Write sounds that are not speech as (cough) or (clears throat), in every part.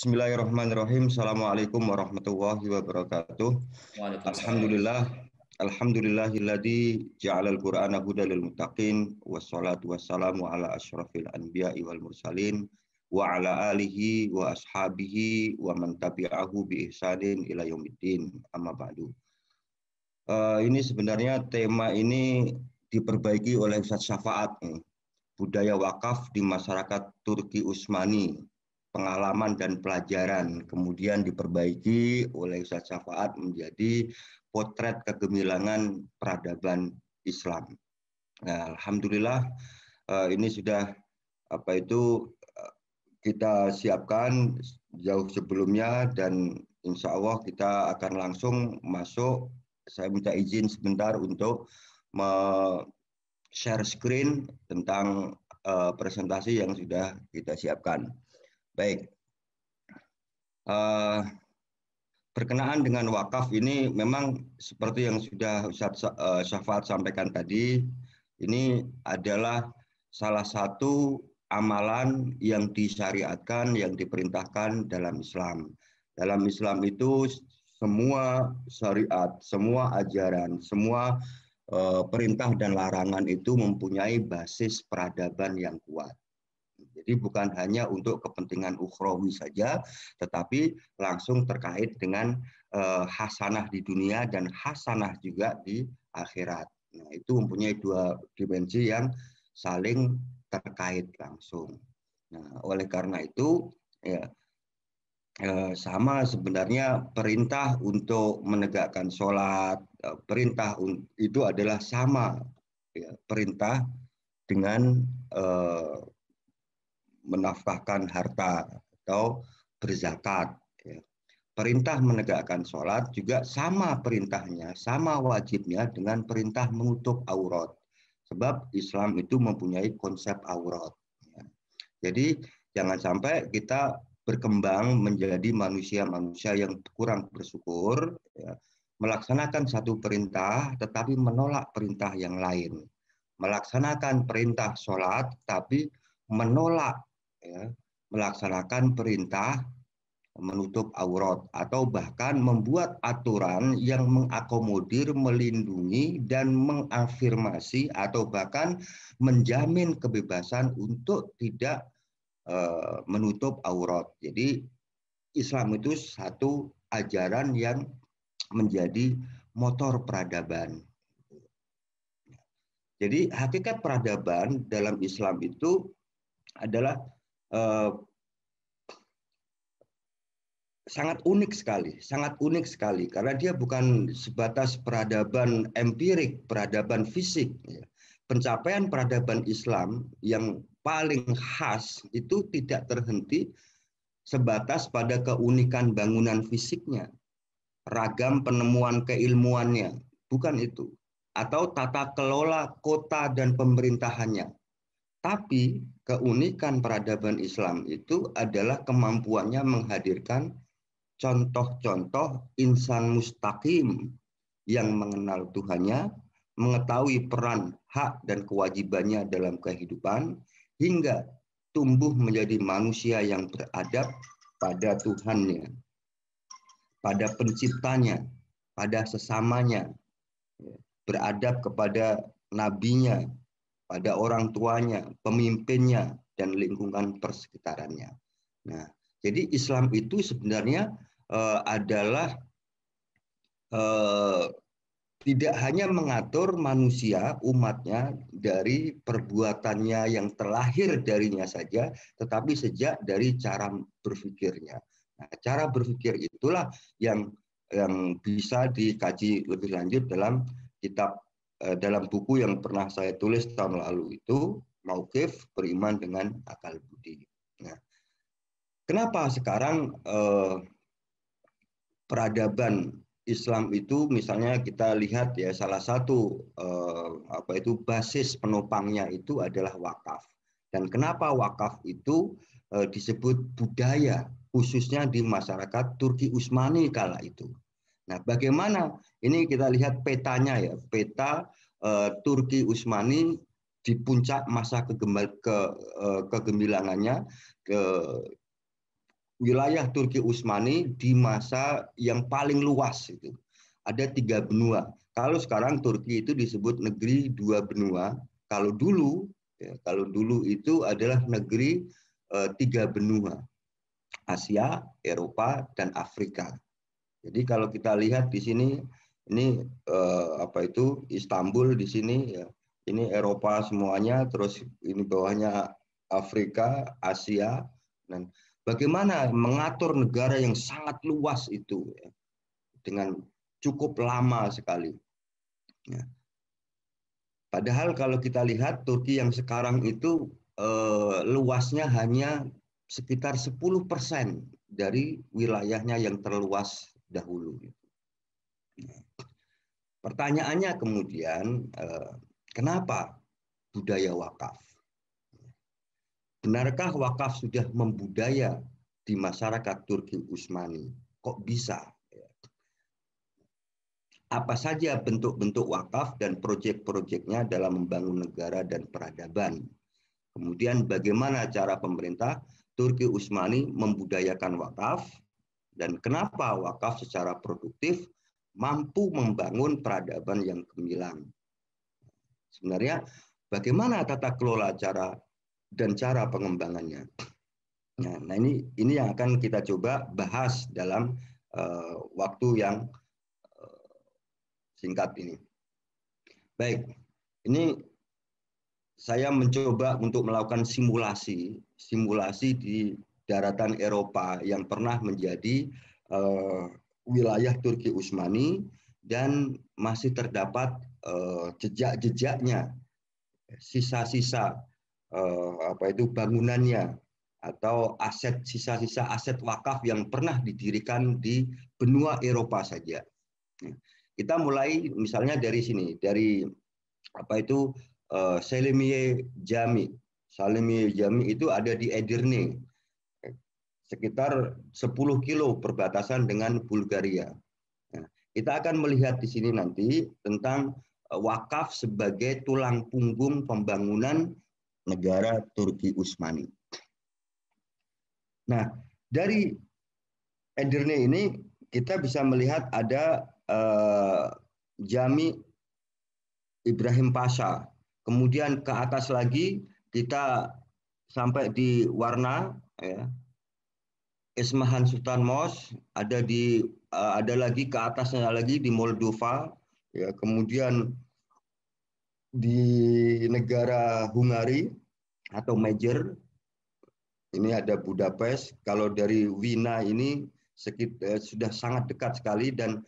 Bismillahirrahmanirrahim. Assalamualaikum warahmatullahi wabarakatuh. Alhamdulillah. Alhamdulillahilladzi ja'alal Qur'ana huda lil muttaqin wassalatu wassalamu ala asyrafil anbiya'i wal mursalin wa ala alihi wa ashabihi wa man tabi'ahu bi ihsanin ila yaumiddin. Amma ba'du. Uh, ini sebenarnya tema ini diperbaiki oleh Ustaz Syafaat budaya wakaf di masyarakat Turki Utsmani pengalaman dan pelajaran, kemudian diperbaiki oleh Ustaz Syafaat menjadi potret kegemilangan peradaban Islam. Nah, alhamdulillah eh, ini sudah apa itu eh, kita siapkan jauh sebelumnya dan insya Allah kita akan langsung masuk. Saya minta izin sebentar untuk share screen tentang eh, presentasi yang sudah kita siapkan. Baik. Uh, berkenaan dengan wakaf ini memang seperti yang sudah Ustaz eh, Syafat sampaikan tadi, ini adalah salah satu amalan yang disyariatkan, yang diperintahkan dalam Islam. Dalam Islam itu semua syariat, semua ajaran, semua eh, perintah dan larangan itu mempunyai basis peradaban yang kuat. Jadi bukan hanya untuk kepentingan ukhrawi saja, tetapi langsung terkait dengan eh, hasanah di dunia dan hasanah juga di akhirat. Nah, itu mempunyai dua dimensi yang saling terkait langsung. Nah, oleh karena itu ya eh, sama sebenarnya perintah untuk menegakkan sholat, eh, perintah itu adalah sama ya, perintah dengan eh, menafkahkan harta atau berzakat. Ya. Perintah menegakkan sholat juga sama perintahnya, sama wajibnya dengan perintah mengutuk aurat. Sebab Islam itu mempunyai konsep aurat. Ya. Jadi jangan sampai kita berkembang menjadi manusia-manusia yang kurang bersyukur, ya. melaksanakan satu perintah tetapi menolak perintah yang lain, melaksanakan perintah sholat tapi menolak melaksanakan perintah menutup aurat atau bahkan membuat aturan yang mengakomodir, melindungi dan mengafirmasi atau bahkan menjamin kebebasan untuk tidak eh, menutup aurat. Jadi Islam itu satu ajaran yang menjadi motor peradaban. Jadi hakikat peradaban dalam Islam itu adalah Eh, sangat unik sekali, sangat unik sekali karena dia bukan sebatas peradaban empirik, peradaban fisik. Ya. Pencapaian peradaban Islam yang paling khas itu tidak terhenti sebatas pada keunikan bangunan fisiknya, ragam penemuan keilmuannya, bukan itu. Atau tata kelola kota dan pemerintahannya, tapi keunikan peradaban Islam itu adalah kemampuannya menghadirkan contoh-contoh insan mustaqim yang mengenal Tuhannya, mengetahui peran, hak, dan kewajibannya dalam kehidupan, hingga tumbuh menjadi manusia yang beradab pada Tuhannya, pada penciptanya, pada sesamanya, ya, beradab kepada nabinya, pada orang tuanya, pemimpinnya, dan lingkungan persekitarannya. Nah, jadi Islam itu sebenarnya uh, adalah uh, tidak hanya mengatur manusia umatnya dari perbuatannya yang terlahir darinya saja, tetapi sejak dari cara berpikirnya. Nah, cara berpikir itulah yang yang bisa dikaji lebih lanjut dalam kitab Eh, dalam buku yang pernah saya tulis tahun lalu itu Maukif beriman dengan akal budi. Nah, kenapa sekarang eh, peradaban Islam itu misalnya kita lihat ya salah satu eh, apa itu basis penopangnya itu adalah wakaf. Dan kenapa wakaf itu eh, disebut budaya khususnya di masyarakat Turki Utsmani kala itu. Nah, bagaimana ini kita lihat petanya ya, peta uh, Turki Utsmani di puncak masa kegemil, ke, uh, kegemilangannya ke wilayah Turki Utsmani di masa yang paling luas itu. Ada tiga benua. Kalau sekarang Turki itu disebut negeri dua benua. Kalau dulu, ya, kalau dulu itu adalah negeri eh, tiga benua. Asia, Eropa, dan Afrika. Jadi kalau kita lihat di sini ini eh, apa itu Istanbul di sini ya ini Eropa semuanya terus ini bawahnya Afrika Asia dan bagaimana mengatur negara yang sangat luas itu ya, dengan cukup lama sekali ya. padahal kalau kita lihat Turki yang sekarang itu eh, luasnya hanya sekitar 10% dari wilayahnya yang terluas dahulu. Ya. Pertanyaannya kemudian, eh, kenapa budaya wakaf? Benarkah wakaf sudah membudaya di masyarakat Turki Utsmani? Kok bisa? Apa saja bentuk-bentuk wakaf dan proyek-proyeknya dalam membangun negara dan peradaban? Kemudian bagaimana cara pemerintah Turki Utsmani membudayakan wakaf dan kenapa wakaf secara produktif mampu membangun peradaban yang gemilang. Sebenarnya bagaimana tata kelola cara dan cara pengembangannya. Nah, nah ini ini yang akan kita coba bahas dalam uh, waktu yang uh, singkat ini. Baik, ini saya mencoba untuk melakukan simulasi, simulasi di daratan Eropa yang pernah menjadi uh, wilayah Turki Utsmani dan masih terdapat uh, jejak-jejaknya, sisa-sisa uh, apa itu bangunannya atau aset sisa-sisa aset wakaf yang pernah didirikan di benua Eropa saja. Nah, kita mulai misalnya dari sini, dari apa itu uh, eh, Selimiye Jami. Selimiye Jami itu ada di Edirne sekitar 10 kilo perbatasan dengan Bulgaria. Nah, kita akan melihat di sini nanti tentang e, wakaf sebagai tulang punggung pembangunan negara Turki Utsmani. Nah, dari Edirne ini kita bisa melihat ada eh, Jami Ibrahim Pasha. Kemudian ke atas lagi kita sampai di Warna ya, Ismahan Sultan Mos ada di uh, ada lagi ke atasnya lagi di Moldova ya kemudian di negara Hungari atau Major ini ada Budapest kalau dari Wina ini sekitar, eh, sudah sangat dekat sekali dan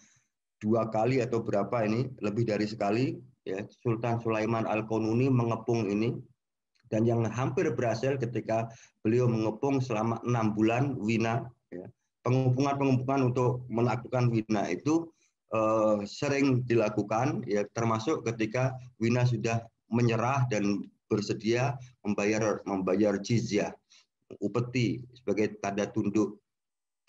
dua kali atau berapa ini lebih dari sekali ya Sultan Sulaiman Al Konuni mengepung ini dan yang hampir berhasil ketika beliau mengepung selama enam bulan Wina. Ya. Pengumpungan-pengumpungan untuk melakukan Wina itu eh, sering dilakukan, ya termasuk ketika Wina sudah menyerah dan bersedia membayar membayar jizya, upeti sebagai tanda tunduk.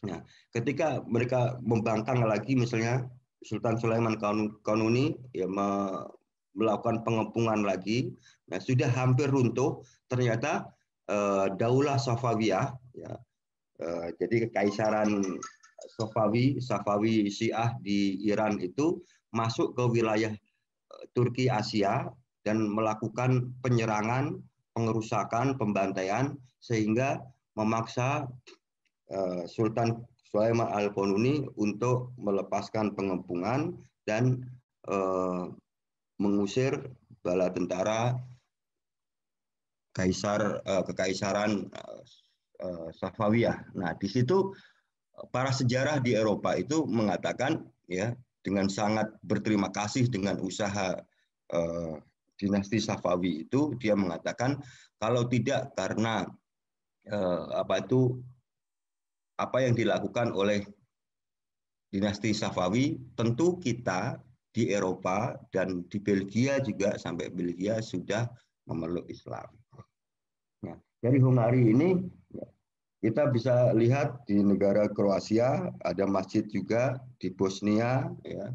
Nah, ketika mereka membangkang lagi misalnya Sultan Sulaiman Kanuni ya melakukan pengepungan lagi. Nah, sudah hampir runtuh, ternyata eh, Daulah Safawiyah, ya, eh, jadi kekaisaran Safawi, Safawi Syiah di Iran itu masuk ke wilayah eh, Turki Asia dan melakukan penyerangan, pengerusakan, pembantaian sehingga memaksa eh, Sultan Sulaiman al untuk melepaskan pengepungan dan eh, mengusir bala tentara kaisar eh, kekaisaran eh, eh, Safawiyah. Nah, di situ para sejarah di Eropa itu mengatakan ya dengan sangat berterima kasih dengan usaha eh, dinasti Safawi itu dia mengatakan kalau tidak karena eh, apa itu apa yang dilakukan oleh dinasti Safawi tentu kita di Eropa dan di Belgia juga sampai Belgia sudah memeluk Islam. Nah, dari Hungari ini ya, kita bisa lihat di negara Kroasia ada masjid juga di Bosnia, ya.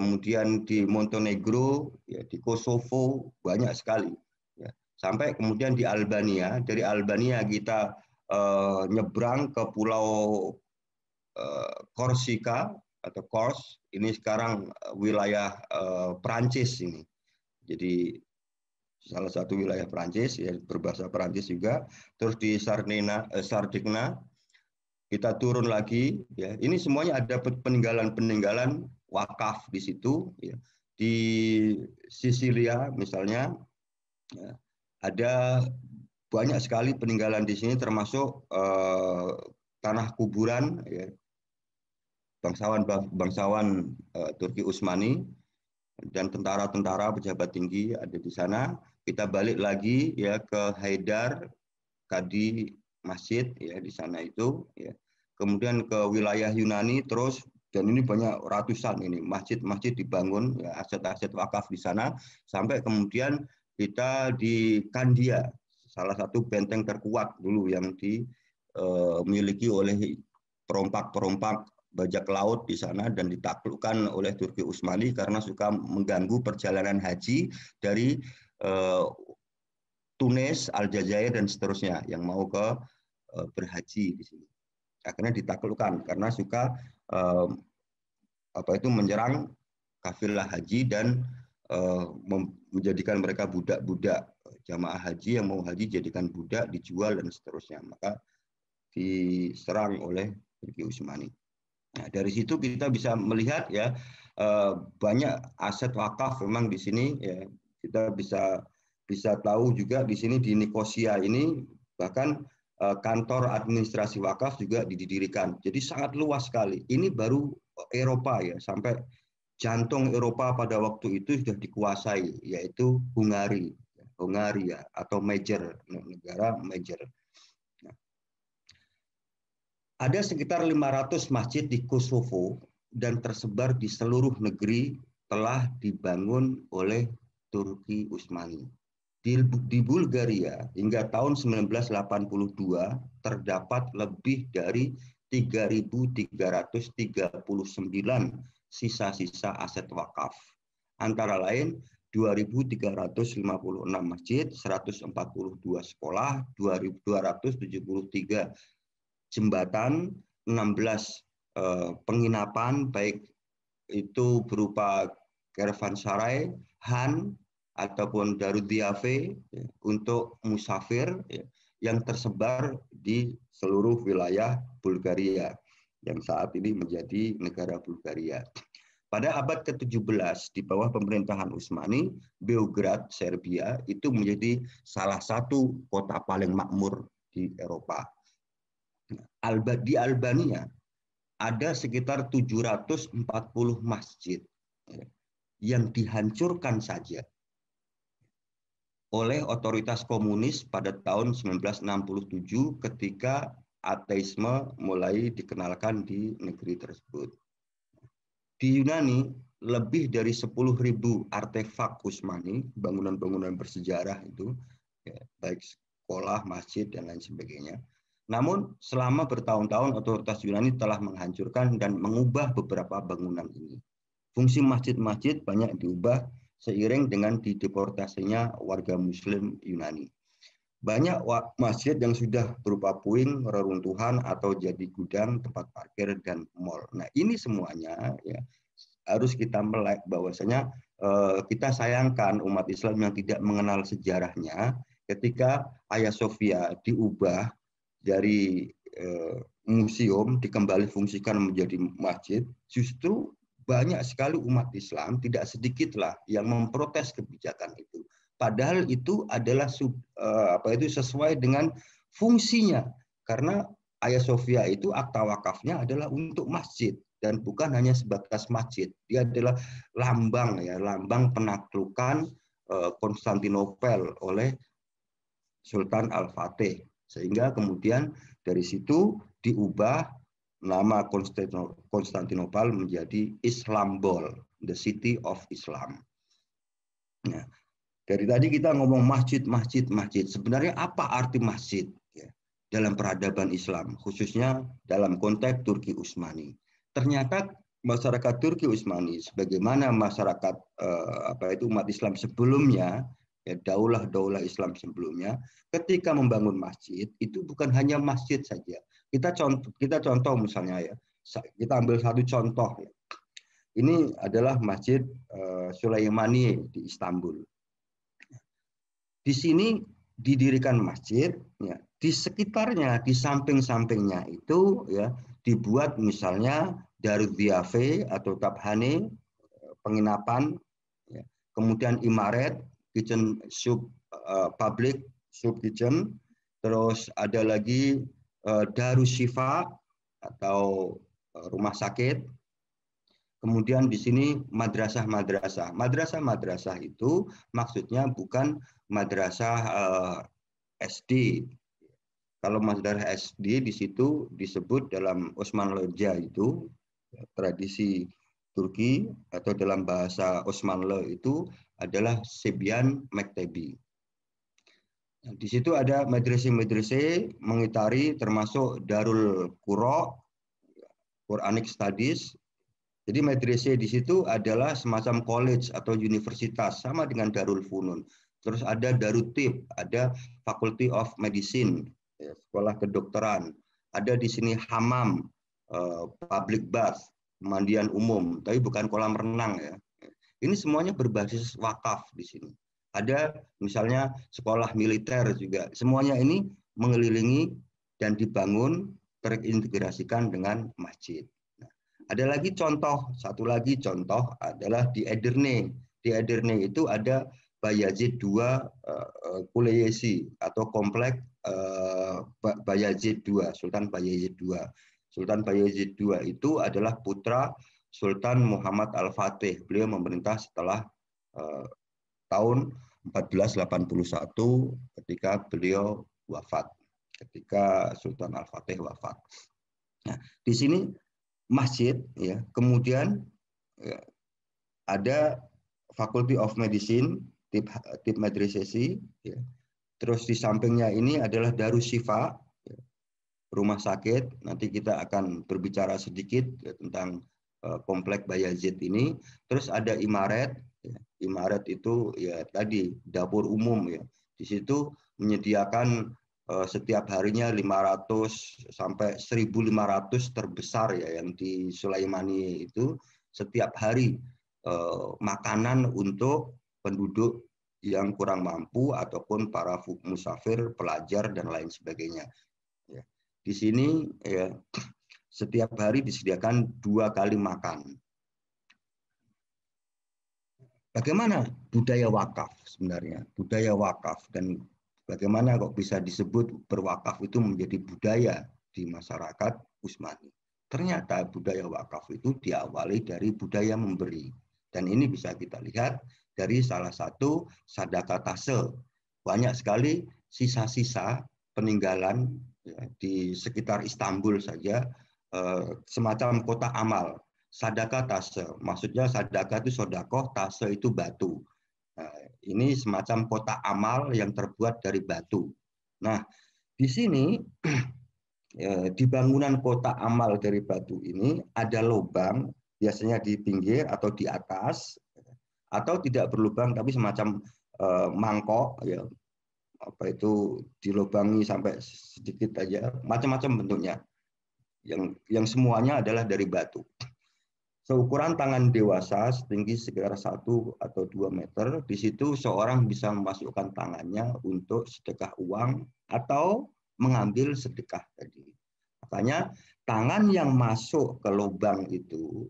kemudian di Montenegro, ya, di Kosovo banyak sekali. Ya. Sampai kemudian di Albania, dari Albania kita eh, nyebrang ke Pulau eh, Korsika, atau Kors, ini sekarang eh, wilayah uh, Perancis ini. Jadi salah satu wilayah Perancis ya berbahasa Perancis juga. Terus di Sarnena, eh, Sardigna kita turun lagi ya. Ini semuanya ada peninggalan-peninggalan wakaf di situ ya. Di Sisilia misalnya ya, ada banyak sekali peninggalan di sini termasuk eh, tanah kuburan ya bangsawan bangsawan uh, Turki Utsmani dan tentara-tentara pejabat tinggi ada di sana. Kita balik lagi ya ke Haidar Kadi Masjid ya di sana itu ya. Kemudian ke wilayah Yunani terus dan ini banyak ratusan ini masjid-masjid dibangun ya aset-aset wakaf di sana sampai kemudian kita di Kandia salah satu benteng terkuat dulu yang dimiliki e, oleh perompak-perompak bajak laut di sana dan ditaklukkan oleh Turki Utsmani karena suka mengganggu perjalanan haji dari uh, Tunis, Aljazair dan seterusnya yang mau ke uh, berhaji di sini. Akhirnya ditaklukkan karena suka uh, apa itu menyerang kafilah haji dan uh, menjadikan mereka budak-budak jamaah haji yang mau haji jadikan budak dijual dan seterusnya. Maka diserang oleh Turki Utsmani. Nah, dari situ kita bisa melihat ya eh, banyak aset wakaf memang di sini ya kita bisa bisa tahu juga di sini di Nikosia ini bahkan eh, kantor administrasi wakaf juga didirikan. Jadi sangat luas sekali. Ini baru Eropa ya sampai jantung Eropa pada waktu itu sudah dikuasai yaitu Hungari, Hungaria ya, atau major negara major. Ada sekitar 500 masjid di Kosovo dan tersebar di seluruh negeri telah dibangun oleh Turki Utsmani. Di, di Bulgaria hingga tahun 1982 terdapat lebih dari 3.339 sisa-sisa aset wakaf. Antara lain 2.356 masjid, 142 sekolah, 2.273 jembatan, 16 eh, penginapan baik itu berupa Sarai, Han ataupun darudiafe ya, untuk musafir ya, yang tersebar di seluruh wilayah Bulgaria yang saat ini menjadi negara Bulgaria. Pada abad ke-17 di bawah pemerintahan Utsmani, Beograd, Serbia itu menjadi salah satu kota paling makmur di Eropa di Albania ada sekitar 740 masjid ya, yang dihancurkan saja oleh otoritas komunis pada tahun 1967 ketika ateisme mulai dikenalkan di negeri tersebut. Di Yunani, lebih dari 10.000 artefak Usmani, bangunan-bangunan bersejarah itu, ya, baik sekolah, masjid, dan lain sebagainya, namun selama bertahun-tahun otoritas Yunani telah menghancurkan dan mengubah beberapa bangunan ini. Fungsi masjid-masjid banyak diubah seiring dengan dideportasinya warga muslim Yunani. Banyak masjid yang sudah berupa puing, reruntuhan, atau jadi gudang, tempat parkir, dan mall. Nah ini semuanya ya, harus kita melek bahwasanya eh, kita sayangkan umat Islam yang tidak mengenal sejarahnya ketika Ayah Sofia diubah dari eh, museum dikembali fungsikan menjadi masjid, justru banyak sekali umat Islam tidak sedikitlah yang memprotes kebijakan itu. Padahal itu adalah sub, eh, apa itu sesuai dengan fungsinya karena Ayah Sofia itu akta wakafnya adalah untuk masjid dan bukan hanya sebatas masjid. Dia adalah lambang ya, lambang penaklukan eh, Konstantinopel oleh Sultan Al-Fatih sehingga kemudian dari situ diubah nama Konstantinopel menjadi Islambol, the city of Islam. Nah, dari tadi kita ngomong masjid, masjid, masjid. Sebenarnya apa arti masjid ya, dalam peradaban Islam, khususnya dalam konteks Turki Utsmani? Ternyata masyarakat Turki Utsmani sebagaimana masyarakat eh, apa itu umat Islam sebelumnya ya daulah-daulah Islam sebelumnya ketika membangun masjid itu bukan hanya masjid saja. Kita contoh kita contoh misalnya ya. Kita ambil satu contoh ya. Ini adalah Masjid eh, Sulaimani di Istanbul. Di sini didirikan masjid ya. Di sekitarnya, di samping-sampingnya itu ya dibuat misalnya dari diafe atau tabhane eh, penginapan ya. kemudian imaret kitchen soup uh, public soup kitchen terus ada lagi uh, atau uh, rumah sakit kemudian di sini madrasah-madrasah madrasah-madrasah itu maksudnya bukan madrasah uh, SD kalau madrasah SD di situ disebut dalam Osman Loja itu tradisi Turki atau dalam bahasa Osmanlı itu adalah Sibian Mektebi. Nah, di situ ada madrasah-madrasah mengitari termasuk Darul Qura, Quranic Studies. Jadi madrasah di situ adalah semacam college atau universitas sama dengan Darul Funun. Terus ada Darutib, ada Faculty of Medicine, ya, sekolah kedokteran. Ada di sini Hamam, eh, public bath, pemandian umum, tapi bukan kolam renang ya. Ini semuanya berbasis wakaf di sini. Ada misalnya sekolah militer juga. Semuanya ini mengelilingi dan dibangun terintegrasikan dengan masjid. Nah, ada lagi contoh, satu lagi contoh adalah di Edirne. Di Edirne itu ada Bayazid II eh, eh, Kuleyesi atau komplek eh, Bayazid II, Sultan Bayazid II. Sultan Bayazid II itu adalah putra Sultan Muhammad Al-Fatih. Beliau memerintah setelah uh, tahun 1481 ketika beliau wafat, ketika Sultan Al-Fatih wafat. Nah, di sini masjid ya, kemudian ya, ada Faculty of Medicine tip tip medrisesi ya. Terus di sampingnya ini adalah ya, rumah sakit. Nanti kita akan berbicara sedikit ya, tentang Eh, komplek Bayazid ini. Terus ada Imaret, ya. Imaret itu ya tadi dapur umum ya. Di situ menyediakan eh, setiap harinya 500 sampai 1500 terbesar ya yang di Sulaimani itu setiap hari eh, makanan untuk penduduk yang kurang mampu ataupun para musafir, pelajar dan lain sebagainya. Ya. Di sini ya setiap hari disediakan dua kali makan. Bagaimana budaya wakaf sebenarnya? Budaya wakaf dan bagaimana kok bisa disebut berwakaf itu menjadi budaya di masyarakat Usmani. Ternyata budaya wakaf itu diawali dari budaya memberi. Dan ini bisa kita lihat dari salah satu sadaka tasel. Banyak sekali sisa-sisa peninggalan ya, di sekitar Istanbul saja Eh, semacam kota amal. Sadaka tase, maksudnya sadaka itu sodakoh, tase itu batu. Nah, ini semacam kota amal yang terbuat dari batu. Nah, di sini (clears throat) eh, di bangunan kota amal dari batu ini ada lubang, biasanya di pinggir atau di atas, atau tidak berlubang tapi semacam eh, mangkok, ya apa itu dilubangi sampai sedikit aja, macam-macam bentuknya yang yang semuanya adalah dari batu. Seukuran tangan dewasa setinggi sekitar satu atau dua meter, di situ seorang bisa memasukkan tangannya untuk sedekah uang atau mengambil sedekah tadi. Makanya tangan yang masuk ke lubang itu,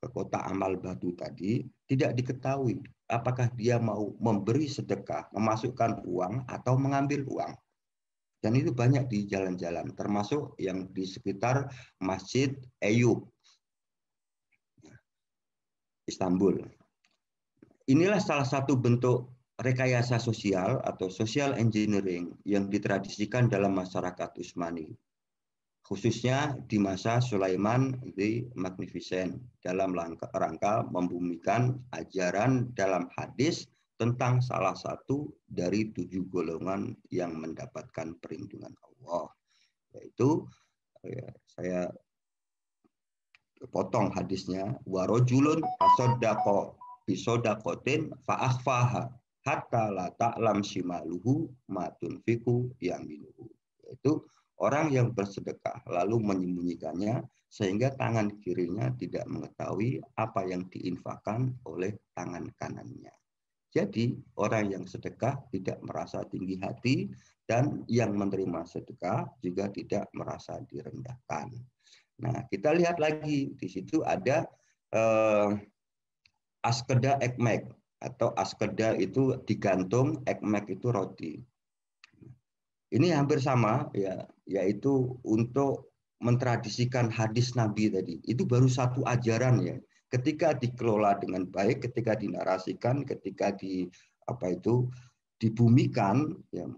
ke kota amal batu tadi, tidak diketahui apakah dia mau memberi sedekah, memasukkan uang, atau mengambil uang. Dan itu banyak di jalan-jalan, termasuk yang di sekitar Masjid Eyub Istanbul. Inilah salah satu bentuk rekayasa sosial atau social engineering yang ditradisikan dalam masyarakat usmani khususnya di masa Sulaiman di Magnificent dalam rangka membumikan ajaran dalam hadis tentang salah satu dari tujuh golongan yang mendapatkan perlindungan Allah. Yaitu ya, saya potong hadisnya warojulun asodako bisodakotin faahfaha hatta la ta'lam shimaluhu matun fiku yang minuhu. Yaitu orang yang bersedekah lalu menyembunyikannya sehingga tangan kirinya tidak mengetahui apa yang diinfakkan oleh tangan kanannya jadi orang yang sedekah tidak merasa tinggi hati dan yang menerima sedekah juga tidak merasa direndahkan. Nah, kita lihat lagi di situ ada eh, askeda ekmek atau askeda itu digantung, ekmek itu roti. Ini hampir sama ya, yaitu untuk mentradisikan hadis Nabi tadi. Itu baru satu ajaran ya ketika dikelola dengan baik, ketika dinarasikan, ketika di apa itu dibumikan ya,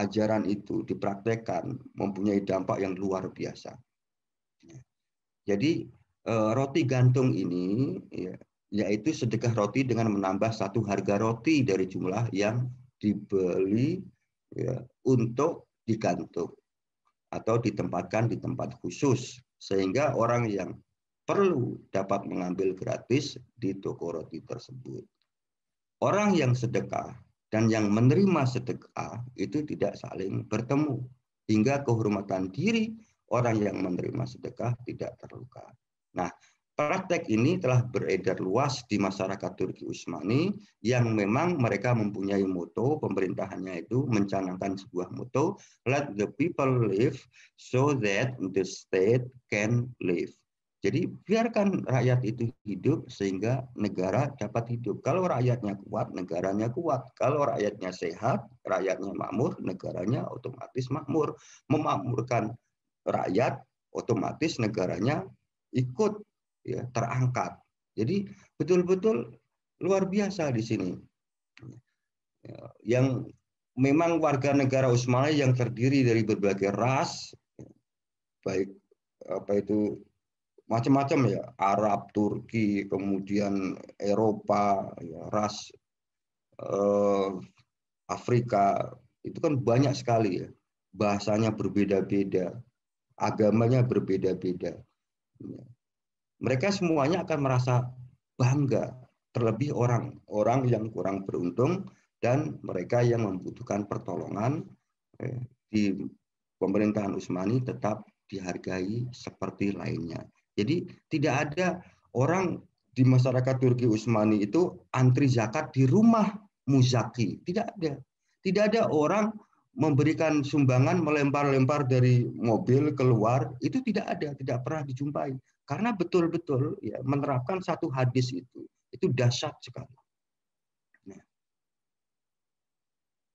ajaran itu dipraktekkan mempunyai dampak yang luar biasa. Jadi eh, roti gantung ini ya, yaitu sedekah roti dengan menambah satu harga roti dari jumlah yang dibeli ya, untuk digantung atau ditempatkan di tempat khusus sehingga orang yang perlu dapat mengambil gratis di toko roti tersebut. Orang yang sedekah dan yang menerima sedekah itu tidak saling bertemu, hingga kehormatan diri orang yang menerima sedekah tidak terluka. Nah, praktek ini telah beredar luas di masyarakat Turki Utsmani yang memang mereka mempunyai moto pemerintahannya itu mencanangkan sebuah moto let the people live so that the state can live jadi biarkan rakyat itu hidup sehingga negara dapat hidup. Kalau rakyatnya kuat, negaranya kuat. Kalau rakyatnya sehat, rakyatnya makmur, negaranya otomatis makmur. Memakmurkan rakyat, otomatis negaranya ikut ya, terangkat. Jadi betul-betul luar biasa di sini. Ya, yang memang warga negara Utsmani yang terdiri dari berbagai ras, ya, baik apa itu macam-macam ya Arab Turki kemudian Eropa ya, ras eh, Afrika itu kan banyak sekali ya bahasanya berbeda-beda agamanya berbeda-beda ya. mereka semuanya akan merasa bangga terlebih orang-orang yang kurang beruntung dan mereka yang membutuhkan pertolongan eh, di pemerintahan Utsmani tetap dihargai seperti lainnya jadi tidak ada orang di masyarakat Turki Utsmani itu antri zakat di rumah muzaki. Tidak ada. Tidak ada orang memberikan sumbangan melempar-lempar dari mobil keluar itu tidak ada, tidak pernah dijumpai. Karena betul-betul ya menerapkan satu hadis itu itu dahsyat sekali. Nah,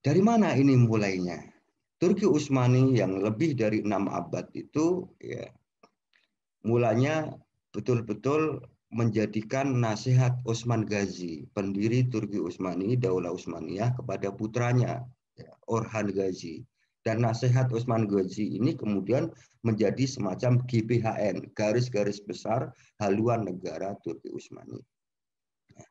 dari mana ini mulainya? Turki Utsmani yang lebih dari enam abad itu ya Mulanya betul-betul menjadikan nasihat Osman Gazi, pendiri Turki Utsmani, Daulah Utsmaniyah kepada putranya ya, Orhan Gazi, Dan nasihat Osman Gazi ini kemudian menjadi semacam GPHN, garis-garis besar haluan negara Turki Utsmani. Nah,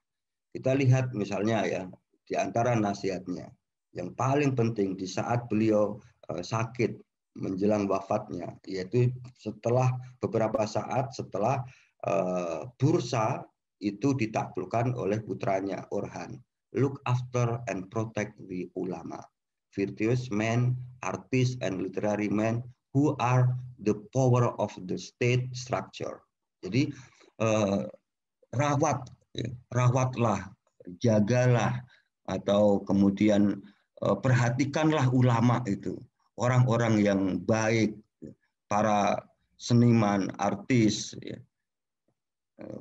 kita lihat misalnya ya di antara nasihatnya yang paling penting di saat beliau eh, sakit menjelang wafatnya, yaitu setelah beberapa saat setelah eh, Bursa itu ditaklukkan oleh putranya Orhan. Look after and protect the ulama, virtuous men, artists and literary men who are the power of the state structure. Jadi eh, rawat, ya, rawatlah, jagalah, atau kemudian eh, perhatikanlah ulama itu orang-orang yang baik, para seniman, artis, ya.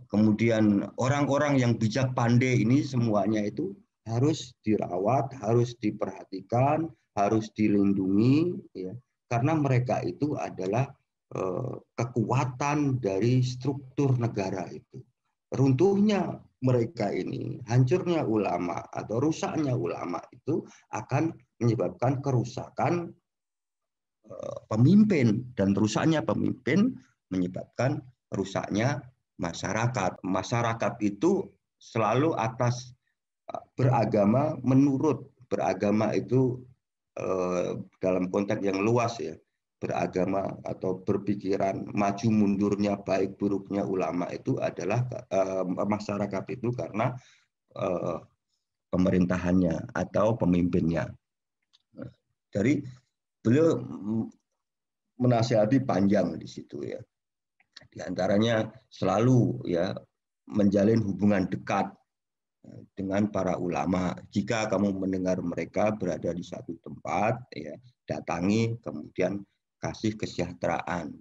kemudian orang-orang yang bijak pandai ini semuanya itu harus dirawat, harus diperhatikan, harus dilindungi, ya. karena mereka itu adalah eh, kekuatan dari struktur negara itu. Runtuhnya mereka ini, hancurnya ulama atau rusaknya ulama itu akan menyebabkan kerusakan Eh, pemimpin dan rusaknya pemimpin menyebabkan rusaknya masyarakat. Masyarakat itu selalu atas eh, beragama menurut beragama itu eh, dalam konteks yang luas ya beragama atau berpikiran maju mundurnya baik buruknya ulama itu adalah masyarakat itu karena pemerintahannya atau pemimpinnya nah, dari beliau menasihati panjang di situ ya. Di antaranya selalu ya menjalin hubungan dekat eh, dengan para ulama. Jika kamu mendengar mereka berada di satu tempat, ya, datangi, kemudian kasih kesejahteraan,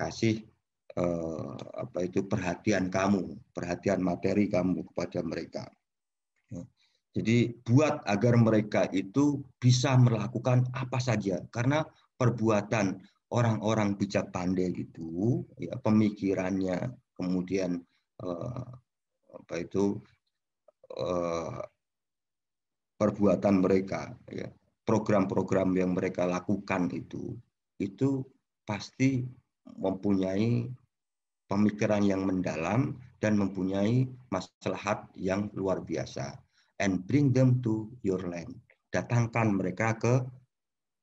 kasih eh, apa itu perhatian kamu, perhatian materi kamu kepada mereka. Jadi buat agar mereka itu bisa melakukan apa saja karena perbuatan orang-orang bijak pandai itu ya pemikirannya kemudian eh, apa itu eh, perbuatan mereka ya program-program yang mereka lakukan itu itu pasti mempunyai pemikiran yang mendalam dan mempunyai maslahat yang luar biasa and bring them to your land. Datangkan mereka ke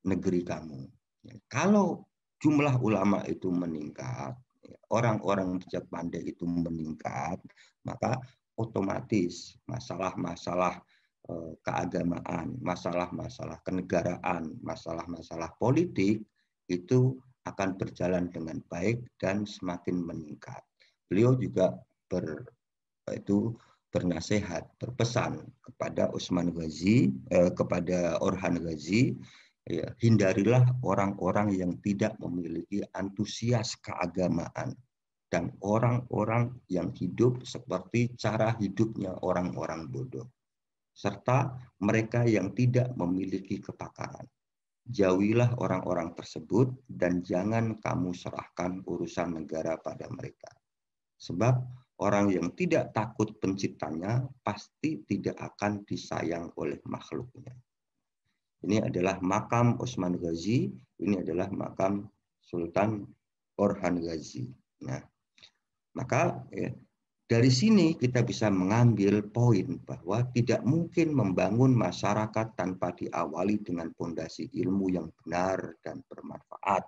negeri kamu. Ya, kalau jumlah ulama itu meningkat, ya, orang-orang bijak pandai itu meningkat, maka otomatis masalah-masalah eh, keagamaan, masalah-masalah kenegaraan, masalah-masalah politik itu akan berjalan dengan baik dan semakin meningkat. Beliau juga ber itu bernasehat, berpesan kepada Utsman Ghazi, eh, kepada Orhan Ghazi, ya, hindarilah orang-orang yang tidak memiliki antusias keagamaan dan orang-orang yang hidup seperti cara hidupnya orang-orang bodoh serta mereka yang tidak memiliki kepakaran. Jauhilah orang-orang tersebut dan jangan kamu serahkan urusan negara pada mereka. Sebab Orang yang tidak takut penciptanya pasti tidak akan disayang oleh makhluknya. Ini adalah makam Osman Ghazi, ini adalah makam Sultan Orhan Ghazi. Nah, maka ya, dari sini kita bisa mengambil poin bahwa tidak mungkin membangun masyarakat tanpa diawali dengan fondasi ilmu yang benar dan bermanfaat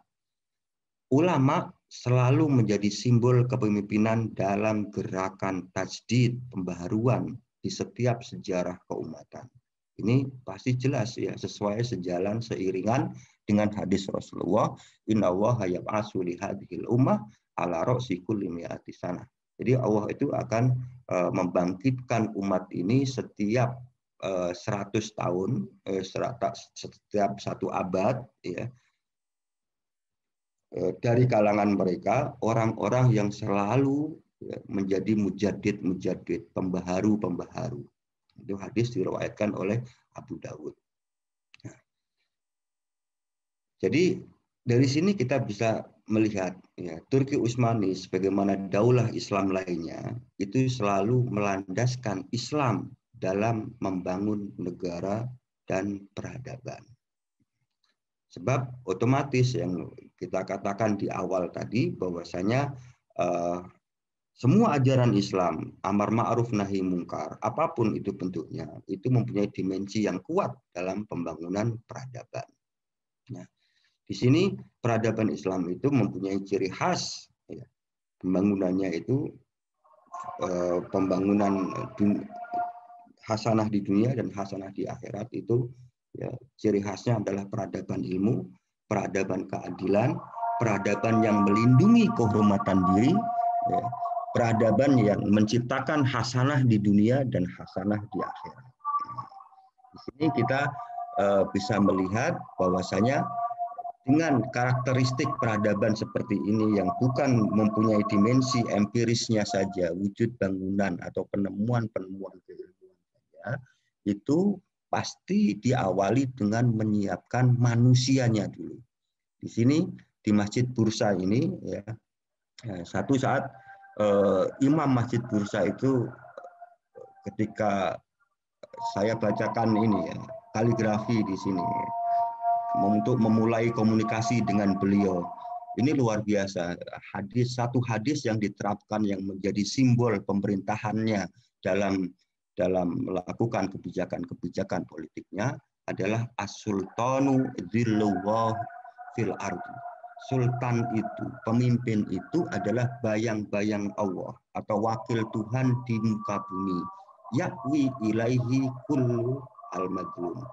ulama selalu menjadi simbol kepemimpinan dalam gerakan tajdid, pembaharuan di setiap sejarah keumatan. Ini pasti jelas ya, sesuai sejalan seiringan dengan hadis Rasulullah, Inna Allah ummah ala roksikul limiati sana. Jadi Allah itu akan eh, membangkitkan umat ini setiap 100 eh, tahun, eh, setiap satu abad, ya, Eh, dari kalangan mereka orang-orang yang selalu ya, menjadi mujadid mujadid pembaharu pembaharu itu hadis diriwayatkan oleh Abu Dawud nah. jadi dari sini kita bisa melihat ya, Turki Utsmani sebagaimana daulah Islam lainnya itu selalu melandaskan Islam dalam membangun negara dan peradaban sebab otomatis yang kita katakan di awal tadi bahwasanya uh, semua ajaran Islam, amar ma'ruf nahi mungkar, apapun itu bentuknya, itu mempunyai dimensi yang kuat dalam pembangunan peradaban. Nah, di sini peradaban Islam itu mempunyai ciri khas ya, pembangunannya itu eh, pembangunan hasanah di dunia dan hasanah di akhirat itu ya, ciri khasnya adalah peradaban ilmu peradaban keadilan, peradaban yang melindungi kehormatan diri, ya, peradaban yang menciptakan hasanah di dunia dan hasanah di akhirat. Di sini kita uh, bisa melihat bahwasanya dengan karakteristik peradaban seperti ini yang bukan mempunyai dimensi empirisnya saja, wujud bangunan atau penemuan-penemuan keilmuan saja, itu pasti diawali dengan menyiapkan manusianya dulu. Di sini di Masjid Bursa ini ya, ya satu saat eh, Imam Masjid Bursa itu ketika saya bacakan ini ya kaligrafi di sini ya, untuk memulai komunikasi dengan beliau ini luar biasa hadis satu hadis yang diterapkan yang menjadi simbol pemerintahannya dalam dalam melakukan kebijakan-kebijakan politiknya adalah as-sultanu fil ardi. Sultan itu, pemimpin itu adalah bayang-bayang Allah atau wakil Tuhan di muka bumi. Yakwi ilaihi kullu al-madlum.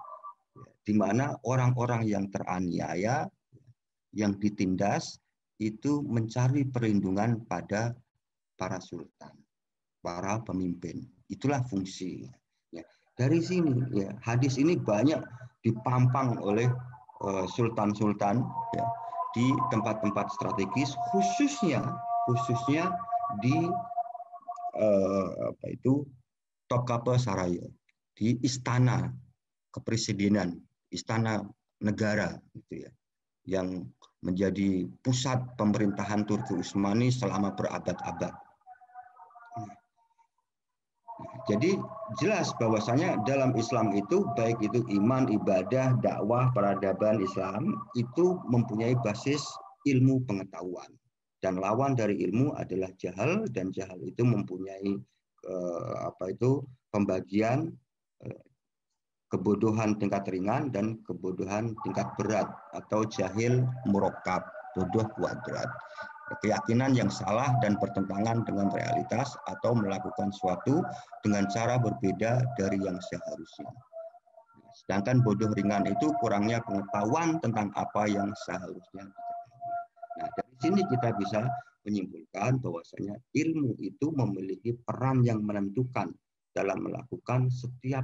Di mana orang-orang yang teraniaya, yang ditindas, itu mencari perlindungan pada para sultan, para pemimpin Itulah fungsi. Ya. Dari sini ya hadis ini banyak dipampang oleh eh, sultan-sultan ya, di tempat-tempat strategis khususnya khususnya di uh, apa itu Topkapi Saraya di istana kepresidenan istana negara gitu ya yang menjadi pusat pemerintahan Turki Utsmani selama berabad-abad jadi jelas bahwasanya dalam Islam itu baik itu iman, ibadah, dakwah, peradaban Islam itu mempunyai basis ilmu pengetahuan dan lawan dari ilmu adalah jahal dan jahal itu mempunyai eh, apa itu pembagian eh, kebodohan tingkat ringan dan kebodohan tingkat berat atau jahil murokab bodoh kuadrat keyakinan yang salah dan pertentangan dengan realitas atau melakukan suatu dengan cara berbeda dari yang seharusnya. Sedangkan bodoh ringan itu kurangnya pengetahuan tentang apa yang seharusnya diketahui. Nah, dari sini kita bisa menyimpulkan bahwasanya ilmu itu memiliki peran yang menentukan dalam melakukan setiap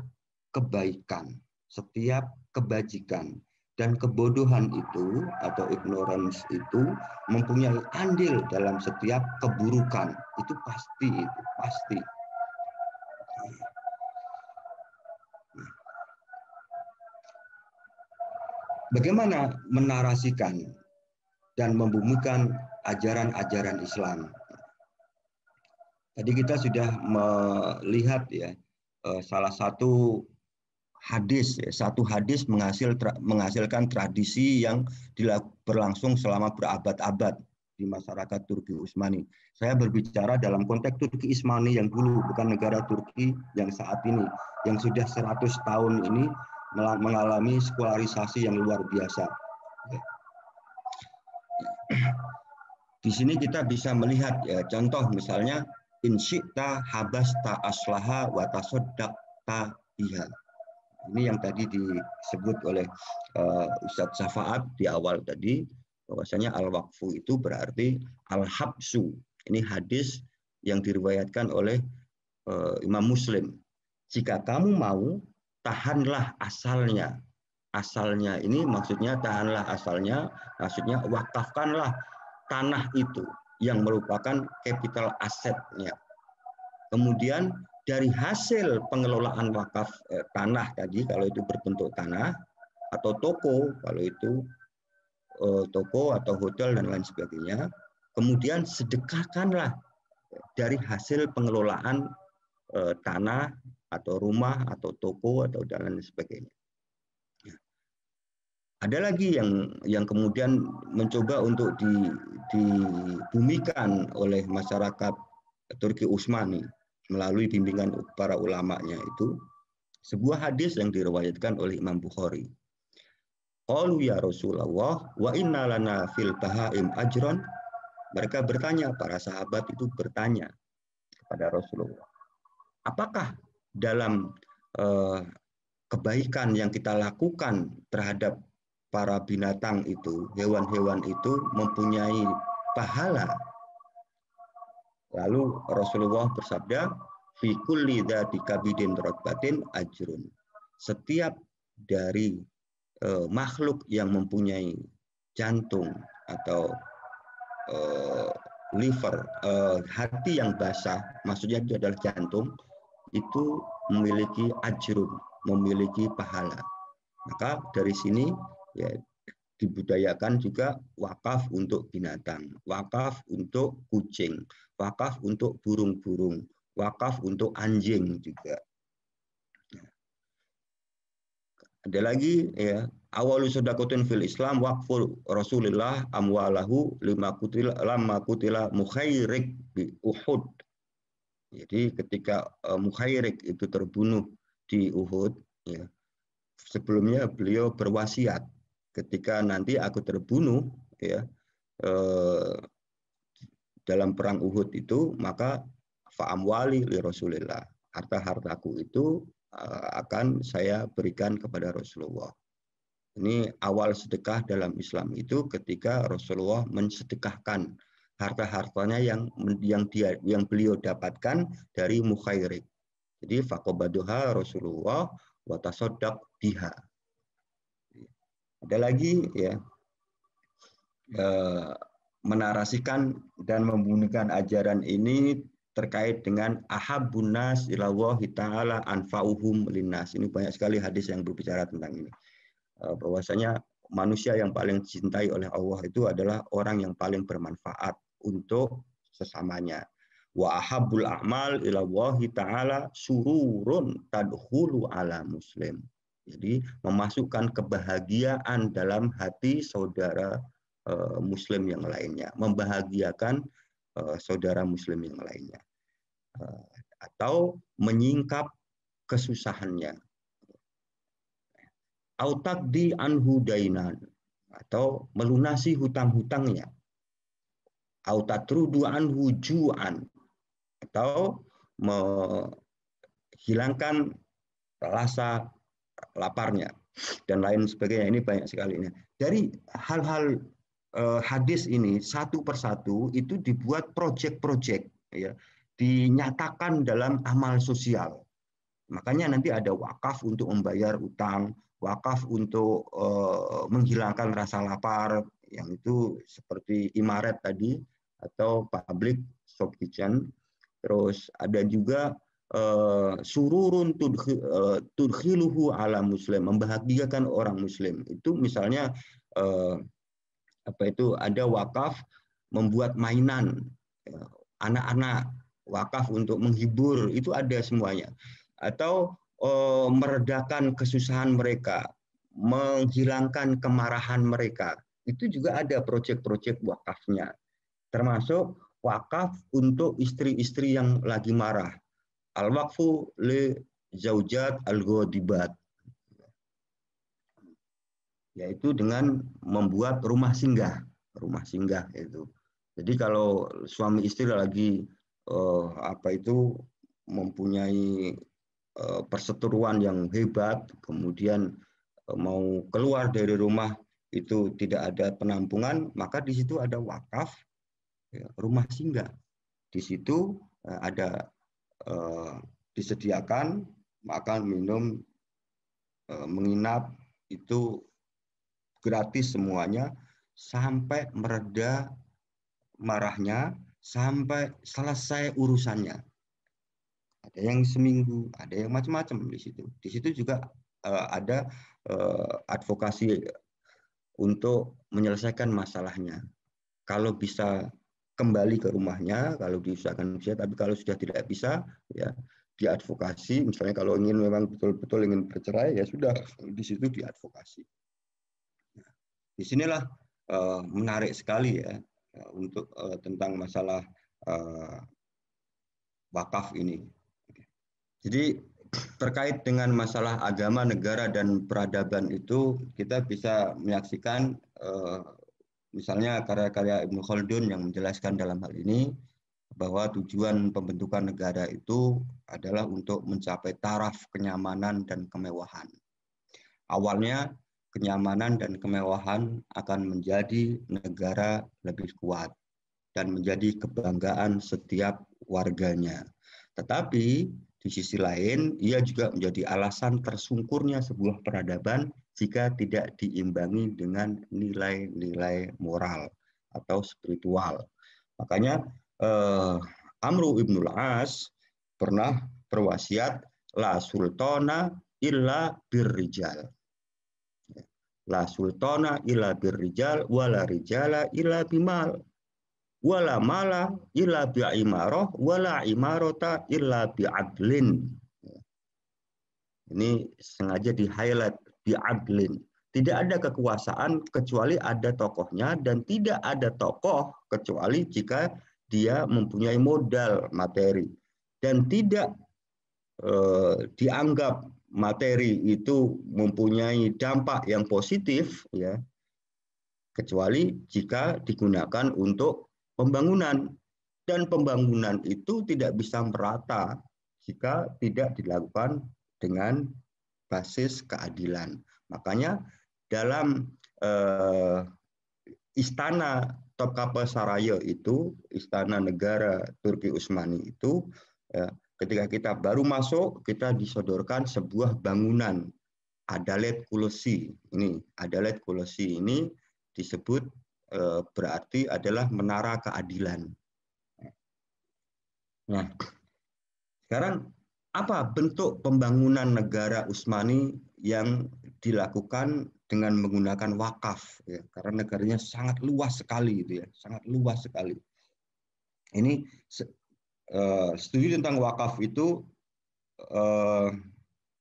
kebaikan, setiap kebajikan, dan kebodohan itu atau ignorance itu mempunyai andil dalam setiap keburukan itu pasti itu pasti bagaimana menarasikan dan membumikan ajaran-ajaran Islam tadi kita sudah melihat ya eh, salah satu hadis ya. satu hadis menghasil menghasilkan tradisi yang berlangsung selama berabad-abad di masyarakat Turki Utsmani. Saya berbicara dalam konteks Turki Utsmani yang dulu bukan negara Turki yang saat ini yang sudah 100 tahun ini mengalami sekularisasi yang luar biasa. Ya. Di sini kita bisa melihat ya contoh misalnya insyta habas ta aslaha watasodakta ihal. ta ini yang tadi disebut oleh uh, Ustadz Safaat di awal tadi, bahwasanya al-waqfu itu berarti al-habsu. Ini hadis yang diriwayatkan oleh uh, Imam Muslim. Jika kamu mau, tahanlah asalnya. Asalnya ini maksudnya tahanlah asalnya, maksudnya wakafkanlah tanah itu yang merupakan capital asetnya. Kemudian dari hasil pengelolaan wakaf eh, tanah tadi kalau itu berbentuk tanah atau toko kalau itu eh, toko atau hotel dan lain sebagainya kemudian sedekahkanlah dari hasil pengelolaan eh, tanah atau rumah atau toko atau dan lain sebagainya ya. ada lagi yang yang kemudian mencoba untuk di, dibumikan oleh masyarakat Turki Utsmani melalui bimbingan para ulamanya itu sebuah hadis yang diriwayatkan oleh Imam Bukhari. Qalu ya Rasulullah wa inna lana fil bahaim ajron. Mereka bertanya, para sahabat itu bertanya kepada Rasulullah. Apakah dalam eh, kebaikan yang kita lakukan terhadap para binatang itu, hewan-hewan itu mempunyai pahala Lalu Rasulullah bersabda, "Fi kulli di kabidin rotbatin ajrun." Setiap dari e, makhluk yang mempunyai jantung atau e, liver, e, hati yang basah, maksudnya itu adalah jantung, itu memiliki ajrun, memiliki pahala. Maka dari sini ya dibudayakan juga wakaf untuk binatang, wakaf untuk kucing, wakaf untuk burung-burung, wakaf untuk anjing juga. Nah, ada lagi ya, awalu sodakotin fil Islam wakful Rasulillah amwalahu lima kutila lama kutila mukhairik bi Uhud. Jadi ketika uh, mukhairik itu terbunuh di Uhud, ya, sebelumnya beliau berwasiat ketika nanti aku terbunuh ya eh, dalam perang Uhud itu maka faamwali li Rasulillah harta hartaku itu eh, akan saya berikan kepada Rasulullah ini awal sedekah dalam Islam itu ketika Rasulullah mensedekahkan harta-hartanya yang yang dia yang beliau dapatkan dari mukhairik. Jadi fakobadoha Rasulullah watasodak biha. Ada lagi ya eh, menarasikan dan membunyikan ajaran ini terkait dengan ahabunas ilallah ta'ala anfa'uhum linnas. Ini banyak sekali hadis yang berbicara tentang ini. Eh, bahwasanya manusia yang paling dicintai oleh Allah itu adalah orang yang paling bermanfaat untuk sesamanya. Wa ahabul a'mal ilallah ta'ala sururun tadhulu ala muslim. Jadi memasukkan kebahagiaan dalam hati saudara eh, muslim yang lainnya, membahagiakan eh, saudara muslim yang lainnya. Eh, atau menyingkap kesusahannya. Autakdi anhu dainan atau melunasi hutang-hutangnya. Autatrudu anhujuan atau menghilangkan rasa laparnya dan lain sebagainya ini banyak sekali ini nah, dari hal-hal eh, hadis ini satu persatu itu dibuat proyek-proyek ya dinyatakan dalam amal sosial makanya nanti ada wakaf untuk membayar utang wakaf untuk eh, menghilangkan rasa lapar yang itu seperti imaret tadi atau public shop kitchen terus ada juga Eh, sururun eh, tudkhiluhu ala muslim, membahagiakan orang muslim. Itu misalnya eh, apa itu ada wakaf membuat mainan anak-anak, wakaf untuk menghibur, itu ada semuanya. Atau meredakan kesusahan mereka, menghilangkan kemarahan mereka. Itu juga ada proyek-proyek wakafnya. Termasuk wakaf untuk istri-istri yang lagi marah. Al-waqfu li zaujat al-ghadibat. Yaitu dengan membuat rumah singgah, rumah singgah itu. Jadi kalau suami istri lagi eh, apa itu mempunyai eh, perseteruan yang hebat, kemudian eh, mau keluar dari rumah itu tidak ada penampungan, maka di situ ada wakaf ya, rumah singgah. Di situ eh, ada Eh, disediakan makan minum eh, menginap itu gratis semuanya sampai mereda marahnya sampai selesai urusannya ada yang seminggu ada yang macam-macam di situ di situ juga eh, ada advokasi untuk menyelesaikan masalahnya kalau bisa kembali ke rumahnya kalau diusahakan bisa tapi kalau sudah tidak bisa ya diadvokasi misalnya kalau ingin memang betul-betul ingin bercerai ya sudah di situ diadvokasi nah, disinilah uh, menarik sekali ya eh, untuk uh, tentang masalah uh, wakaf ini jadi terkait dengan masalah agama negara dan peradaban itu kita bisa menyaksikan uh, Misalnya karya-karya Ibnu Khaldun yang menjelaskan dalam hal ini bahwa tujuan pembentukan negara itu adalah untuk mencapai taraf kenyamanan dan kemewahan. Awalnya kenyamanan dan kemewahan akan menjadi negara lebih kuat dan menjadi kebanggaan setiap warganya. Tetapi di sisi lain, ia juga menjadi alasan tersungkurnya sebuah peradaban jika tidak diimbangi dengan nilai-nilai moral atau spiritual. Makanya eh, Amru ibnul As pernah berwasiat la sultana illa birrijal. La sultana illa birrijal wala rijala illa bimal. Wala mala illa bi'imarah wala imarota illa bi'adlin. Ini sengaja di highlight bi'adlin. Tidak ada kekuasaan kecuali ada tokohnya dan tidak ada tokoh kecuali jika dia mempunyai modal materi. Dan tidak eh, dianggap materi itu mempunyai dampak yang positif ya kecuali jika digunakan untuk pembangunan dan pembangunan itu tidak bisa merata jika tidak dilakukan dengan basis keadilan. Makanya dalam eh, istana Topkapı Sarayı itu, istana negara Turki Utsmani itu, ya, ketika kita baru masuk, kita disodorkan sebuah bangunan Adalet Kulesi Ini Adalet Kulesi ini disebut eh, berarti adalah menara keadilan. Nah, sekarang apa bentuk pembangunan negara Utsmani yang dilakukan dengan menggunakan wakaf ya karena negaranya sangat luas sekali itu ya sangat luas sekali ini uh, eh, studi tentang wakaf itu uh,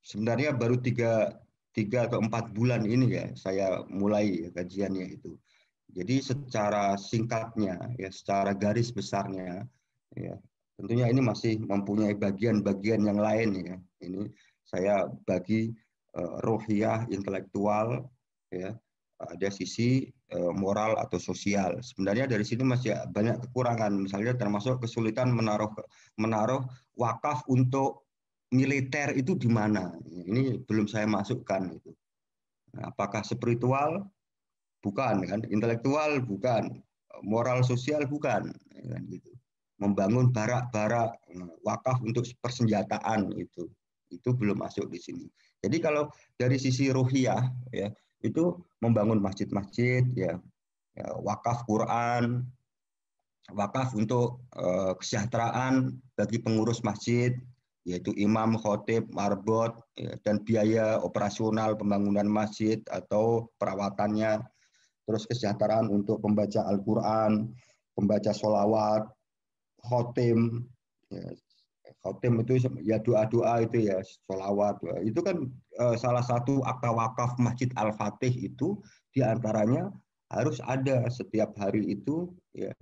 sebenarnya baru tiga tiga atau empat bulan ini ya saya mulai ya, kajiannya itu jadi secara singkatnya ya secara garis besarnya ya Tentunya ini masih mempunyai bagian-bagian yang lain ya. Ini saya bagi uh, eh, rohiah intelektual ya, ada sisi uh, moral atau sosial. Sebenarnya dari sini masih banyak kekurangan misalnya termasuk kesulitan menaruh menaruh wakaf untuk militer itu di mana. Ini belum saya masukkan itu. Nah, apakah spiritual? Bukan kan, intelektual bukan, moral sosial bukan ya kan gitu membangun barak-barak eh, wakaf untuk persenjataan itu itu belum masuk di sini. Jadi kalau dari sisi ruhiyah ya itu membangun masjid-masjid ya, ya wakaf Quran wakaf untuk uh, kesejahteraan bagi pengurus masjid yaitu imam, khotib, marbot ya, dan biaya operasional pembangunan masjid atau perawatannya terus kesejahteraan untuk pembaca Al-Quran, pembaca sholawat, khotim ya, khotim itu ya doa-doa itu ya sholawat itu kan eh, salah satu akta wakaf masjid al-fatih itu diantaranya harus ada setiap hari itu ya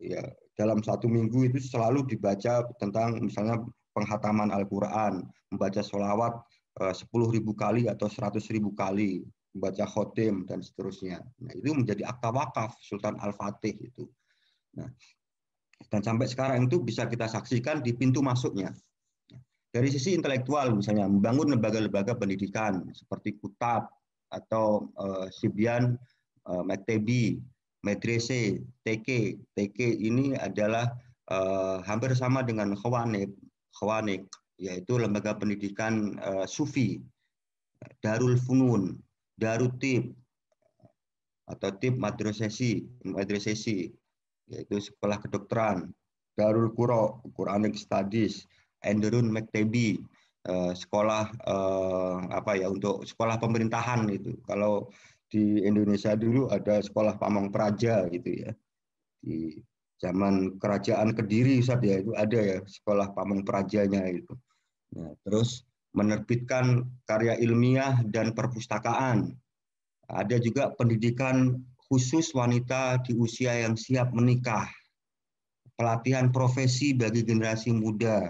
ya dalam satu minggu itu selalu dibaca tentang misalnya penghataman Al-Quran, membaca sholawat eh, sepuluh ribu kali atau seratus ribu kali, membaca khotim dan seterusnya. Nah itu menjadi akta wakaf Sultan Al-Fatih itu. Nah, dan sampai sekarang itu bisa kita saksikan di pintu masuknya. Dari sisi intelektual misalnya membangun lembaga-lembaga pendidikan seperti Kutab atau eh, Sibian, Metebi, eh, Mektebi, Medrese, TK. TK ini adalah eh, hampir sama dengan Khawanik, Khawanik yaitu lembaga pendidikan Sufi, Darul Funun, Darutib, atau tip madrasesi, madrasesi yaitu Sekolah Kedokteran, Darul Quro, Quranic Studies, Enderun Mektebi, eh, sekolah eh, apa ya untuk sekolah pemerintahan itu. Kalau di Indonesia dulu ada sekolah Pamong Praja gitu ya. Di zaman kerajaan Kediri Ustaz ya itu ada ya sekolah Pamong Prajanya itu. Nah, terus menerbitkan karya ilmiah dan perpustakaan. Ada juga pendidikan khusus wanita di usia yang siap menikah, pelatihan profesi bagi generasi muda.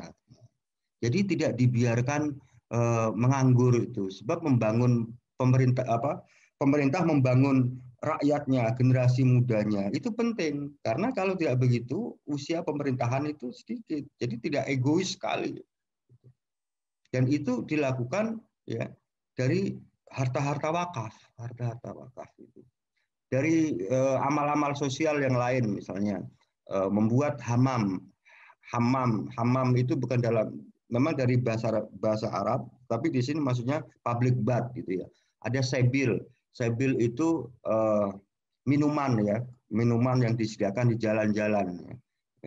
Jadi tidak dibiarkan eh, menganggur itu, sebab membangun pemerintah apa pemerintah membangun rakyatnya, generasi mudanya itu penting karena kalau tidak begitu usia pemerintahan itu sedikit, jadi tidak egois sekali. Dan itu dilakukan ya dari harta-harta wakaf, harta-harta wakaf itu dari eh, amal-amal sosial yang lain misalnya eh, membuat hamam hamam hamam itu bukan dalam memang dari bahasa bahasa Arab tapi di sini maksudnya public bath gitu ya ada sebil sebil itu uh, minuman ya minuman yang disediakan di jalan-jalan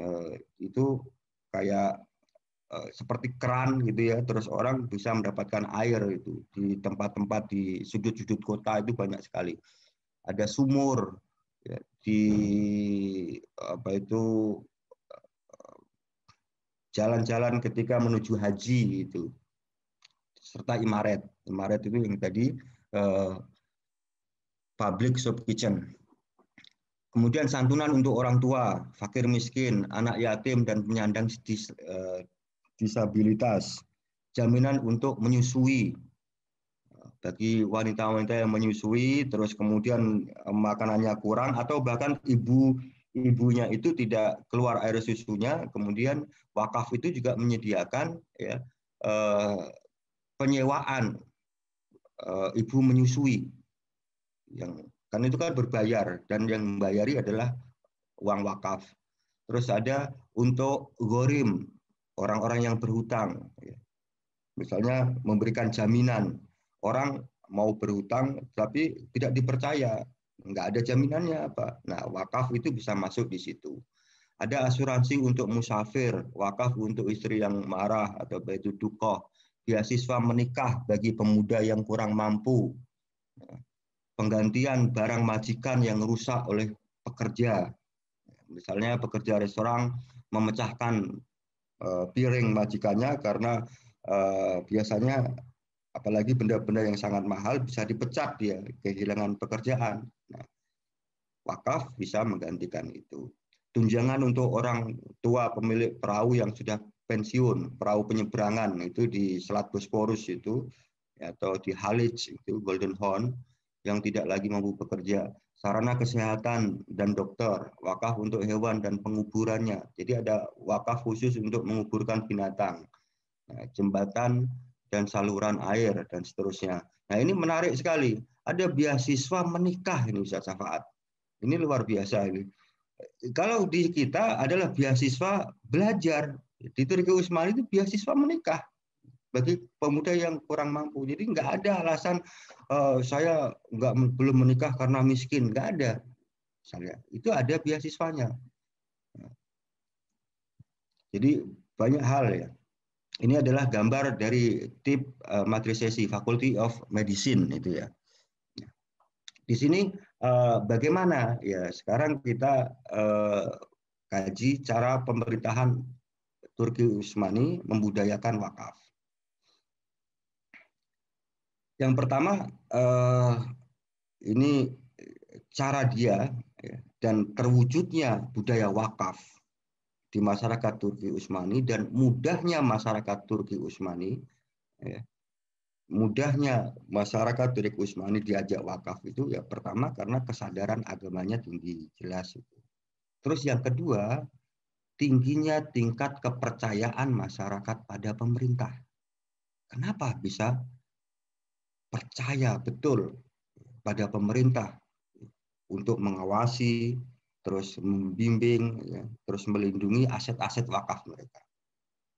uh, itu kayak seperti keran gitu ya terus orang bisa mendapatkan air itu di tempat-tempat di sudut-sudut kota itu banyak sekali ada sumur ya, di apa itu jalan-jalan ketika menuju haji itu serta imaret imaret itu yang tadi eh, public soup kitchen kemudian santunan untuk orang tua fakir miskin anak yatim dan penyandang dis, eh, disabilitas jaminan untuk menyusui bagi wanita-wanita yang menyusui terus kemudian eh, makanannya kurang atau bahkan ibu ibunya itu tidak keluar air susunya, kemudian wakaf itu juga menyediakan ya eh, penyewaan eh, ibu menyusui yang kan itu kan berbayar dan yang membayari adalah uang wakaf. Terus ada untuk gorim orang-orang yang berhutang, ya. misalnya memberikan jaminan orang mau berhutang tapi tidak dipercaya, nggak ada jaminannya apa. Nah, wakaf itu bisa masuk di situ. Ada asuransi untuk musafir, wakaf untuk istri yang marah atau baitu dukoh, beasiswa menikah bagi pemuda yang kurang mampu, nah, penggantian barang majikan yang rusak oleh pekerja. Misalnya pekerja restoran memecahkan eh, piring majikannya karena eh, biasanya apalagi benda-benda yang sangat mahal bisa dipecat dia kehilangan pekerjaan nah, wakaf bisa menggantikan itu tunjangan untuk orang tua pemilik perahu yang sudah pensiun perahu penyeberangan itu di Selat Bosporus itu atau di Halic itu Golden Horn yang tidak lagi mampu bekerja sarana kesehatan dan dokter wakaf untuk hewan dan penguburannya jadi ada wakaf khusus untuk menguburkan binatang nah, jembatan dan saluran air dan seterusnya. Nah ini menarik sekali. Ada beasiswa menikah ini Ustaz Syafaat. Ini luar biasa ini. Kalau di kita adalah beasiswa belajar. Di Turki Usmani itu beasiswa menikah bagi pemuda yang kurang mampu. Jadi nggak ada alasan uh, saya nggak belum menikah karena miskin. Nggak ada. Misalnya, itu ada beasiswanya. Nah. Jadi banyak hal ya. Ini adalah gambar dari tip eh, matrisesi Faculty of Medicine itu ya. Di sini eh, bagaimana ya sekarang kita eh, kaji cara pemerintahan Turki Utsmani membudayakan wakaf. Yang pertama ini cara dia ya, dan terwujudnya budaya wakaf di masyarakat Turki Utsmani dan mudahnya masyarakat Turki Utsmani ya, mudahnya masyarakat Turki Utsmani diajak wakaf itu ya pertama karena kesadaran agamanya tinggi jelas itu. Terus yang kedua tingginya tingkat kepercayaan masyarakat pada pemerintah. Kenapa bisa percaya betul pada pemerintah untuk mengawasi, terus membimbing, ya, terus melindungi aset-aset wakaf mereka.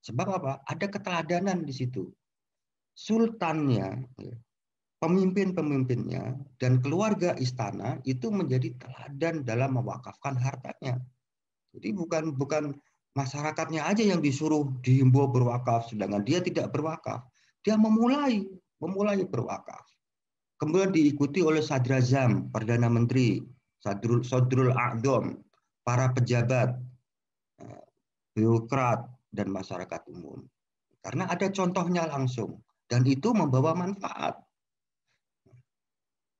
Sebab apa? Ada keteladanan di situ. Sultannya, ya, pemimpin-pemimpinnya, dan keluarga istana itu menjadi teladan dalam mewakafkan hartanya. Jadi bukan bukan masyarakatnya aja yang disuruh dihimbau berwakaf, sedangkan dia tidak berwakaf. Dia memulai memulai berwakaf. Kemudian diikuti oleh Sadrazam, Perdana Menteri, sadrul sadrul a'dom, para pejabat, eh, birokrat dan masyarakat umum. Karena ada contohnya langsung dan itu membawa manfaat.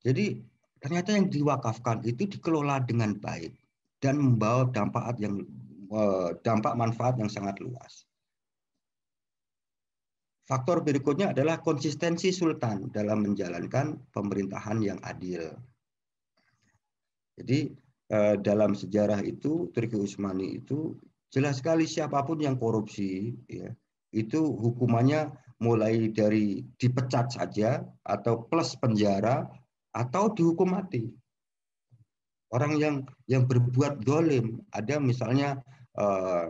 Jadi ternyata yang diwakafkan itu dikelola dengan baik dan membawa dampak yang eh, dampak manfaat yang sangat luas. Faktor berikutnya adalah konsistensi sultan dalam menjalankan pemerintahan yang adil. Jadi eh, dalam sejarah itu Turki Utsmani itu jelas sekali siapapun yang korupsi ya itu hukumannya mulai dari dipecat saja atau plus penjara atau dihukum mati. Orang yang yang berbuat dolim ada misalnya eh,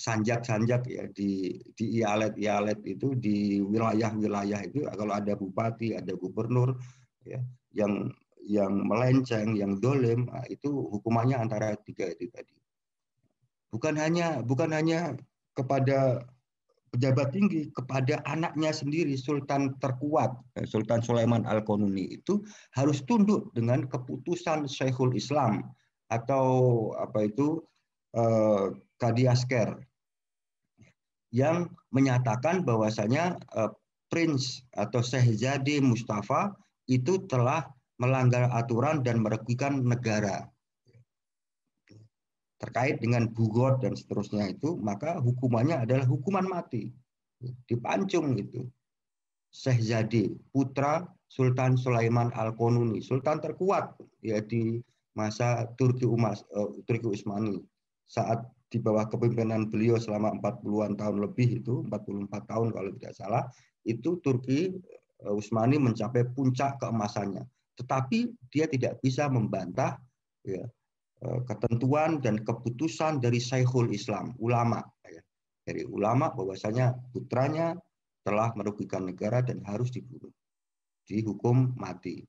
sanjak-sanjak ya di di ialet-ialet itu di wilayah-wilayah itu kalau ada bupati ada gubernur ya yang yang melenceng, yang dolim, ah, itu hukumannya antara tiga itu tadi. Bukan hanya bukan hanya kepada pejabat tinggi, kepada anaknya sendiri, Sultan terkuat, eh, Sultan Sulaiman Al-Konuni itu harus tunduk dengan keputusan Syekhul Islam atau apa itu eh, Kadiasker yang menyatakan bahwasanya eh, Prince atau Syekh Jadi Mustafa itu telah melanggar aturan dan merugikan negara. Terkait dengan bugot dan seterusnya itu, maka hukumannya adalah hukuman mati. Dipancung itu. Zadi putra Sultan Sulaiman Al-Konuni, sultan terkuat ya di masa Turki Umas uh, Turki Utsmani saat di bawah kepemimpinan beliau selama 40-an tahun lebih itu 44 tahun kalau tidak salah itu Turki eh, Utsmani mencapai puncak keemasannya tetapi dia tidak bisa membantah ya, eh, ketentuan dan keputusan dari Syekhul Islam, ulama. Ya. Dari ulama bahwasanya putranya telah merugikan negara dan harus dibunuh. Dihukum mati.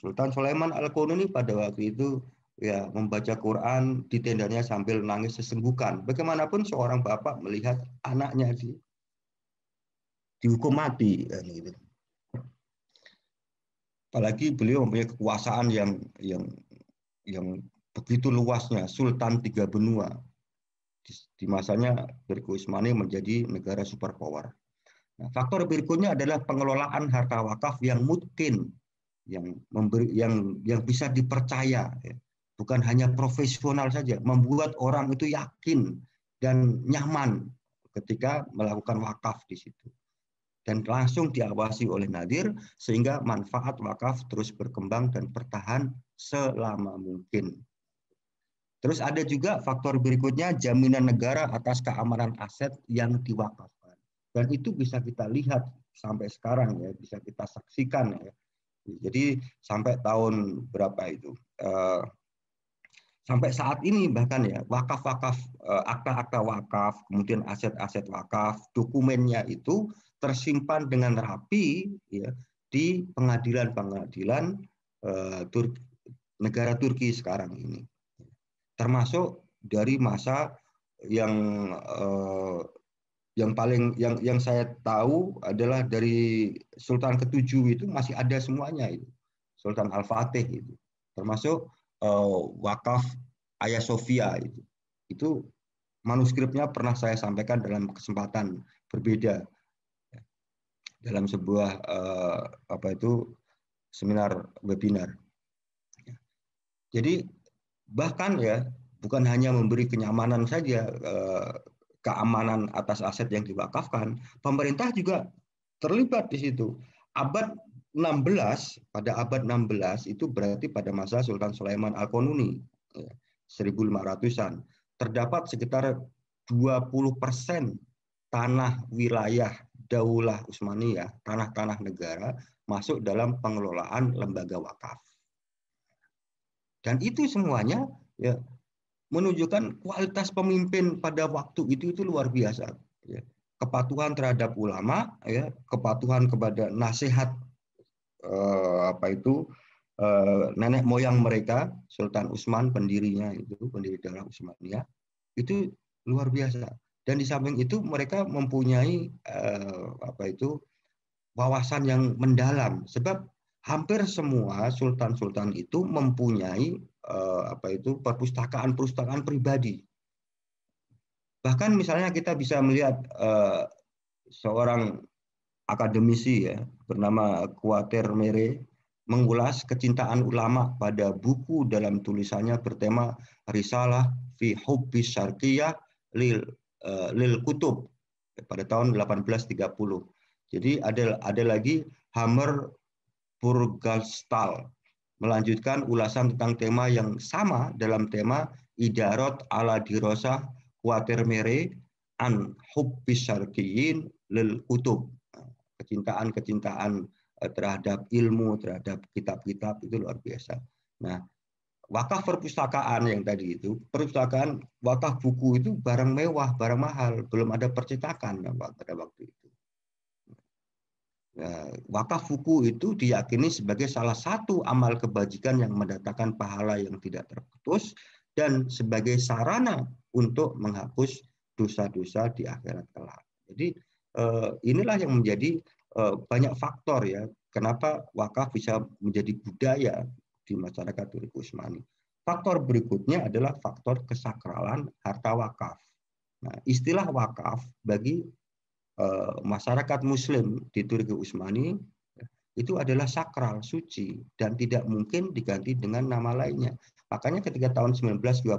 Sultan Sulaiman Al-Qununi pada waktu itu ya membaca Quran di tendanya sambil nangis sesenggukan. Bagaimanapun seorang bapak melihat anaknya di dihukum mati ya, gitu apalagi beliau mempunyai kekuasaan yang yang yang begitu luasnya Sultan tiga benua di, di masanya Birku Ismani menjadi negara superpower. Nah, faktor berikutnya adalah pengelolaan harta wakaf yang mungkin yang memberi yang yang bisa dipercaya ya. bukan hanya profesional saja membuat orang itu yakin dan nyaman ketika melakukan wakaf di situ dan langsung diawasi oleh nadir sehingga manfaat wakaf terus berkembang dan bertahan selama mungkin. Terus ada juga faktor berikutnya jaminan negara atas keamanan aset yang diwakafkan. Dan itu bisa kita lihat sampai sekarang ya, bisa kita saksikan ya. Jadi sampai tahun berapa itu? Eh, sampai saat ini bahkan ya wakaf-wakaf eh, akta-akta wakaf, kemudian aset-aset wakaf, dokumennya itu tersimpan dengan rapi ya, di pengadilan-pengadilan eh, negara Turki sekarang ini. Termasuk dari masa yang eh, yang paling yang yang saya tahu adalah dari Sultan ketujuh itu masih ada semuanya itu Sultan Al Fatih itu termasuk eh, wakaf Ayah Sofia itu itu manuskripnya pernah saya sampaikan dalam kesempatan berbeda dalam sebuah uh, apa itu seminar webinar. Jadi bahkan ya bukan hanya memberi kenyamanan saja uh, keamanan atas aset yang diwakafkan, pemerintah juga terlibat di situ. Abad 16 pada abad 16 itu berarti pada masa Sultan Sulaiman Al-Konuni 1500-an ya, terdapat sekitar 20% tanah wilayah daulah Utsmaniyah, tanah-tanah negara masuk dalam pengelolaan lembaga wakaf. Dan itu semuanya ya menunjukkan kualitas pemimpin pada waktu itu itu luar biasa. Ya. Kepatuhan terhadap ulama, ya, kepatuhan kepada nasihat eh, apa itu eh, nenek moyang mereka, Sultan Utsman pendirinya itu pendiri Daulah Utsmaniyah itu luar biasa dan di samping itu mereka mempunyai uh, apa itu wawasan yang mendalam sebab hampir semua sultan-sultan itu mempunyai uh, apa itu perpustakaan-perpustakaan pribadi. Bahkan misalnya kita bisa melihat uh, seorang akademisi ya bernama Kuater Mere mengulas kecintaan ulama pada buku dalam tulisannya bertema Risalah fi Hubbi Syarqiyah lil Eh, lil Kutub pada tahun 1830. Jadi ada ada lagi Hammer Burgastal melanjutkan ulasan tentang tema yang sama dalam tema Idarot ala dirosa kuatir mere an hubbis syarqiyin lil kutub kecintaan-kecintaan eh, terhadap ilmu, terhadap kitab-kitab itu luar biasa. Nah, wakaf perpustakaan yang tadi itu, perpustakaan wakaf buku itu barang mewah, barang mahal, belum ada percetakan pada waktu itu. Ya, wakaf buku itu diyakini sebagai salah satu amal kebajikan yang mendatangkan pahala yang tidak terputus dan sebagai sarana untuk menghapus dosa-dosa di akhirat kelak. Jadi eh, inilah yang menjadi eh, banyak faktor ya kenapa wakaf bisa menjadi budaya di masyarakat Turki Utsmani. Faktor berikutnya adalah faktor kesakralan harta wakaf. Nah, istilah wakaf bagi e, masyarakat Muslim di Turki Utsmani ya, itu adalah sakral, suci, dan tidak mungkin diganti dengan nama lainnya. Makanya ketika tahun 1926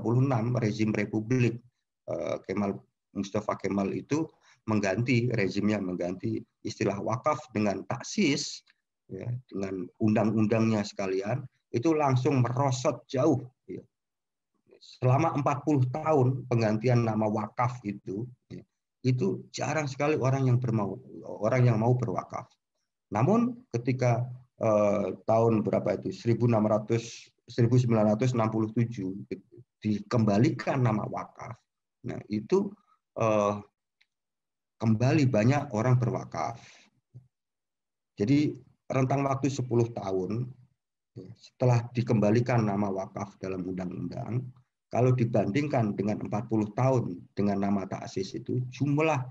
rezim republik e, Kemal Mustafa Kemal itu mengganti rezimnya mengganti istilah wakaf dengan taksis ya, dengan undang-undangnya sekalian itu langsung merosot jauh. Ya. Selama 40 tahun penggantian nama wakaf itu, ya, itu jarang sekali orang yang bermau orang yang mau berwakaf. Namun ketika eh, tahun berapa itu 1600 1967 dikembalikan nama wakaf. Nah, itu eh, kembali banyak orang berwakaf. Jadi rentang waktu 10 tahun setelah dikembalikan nama wakaf dalam undang-undang, kalau dibandingkan dengan 40 tahun dengan nama taksis itu, jumlah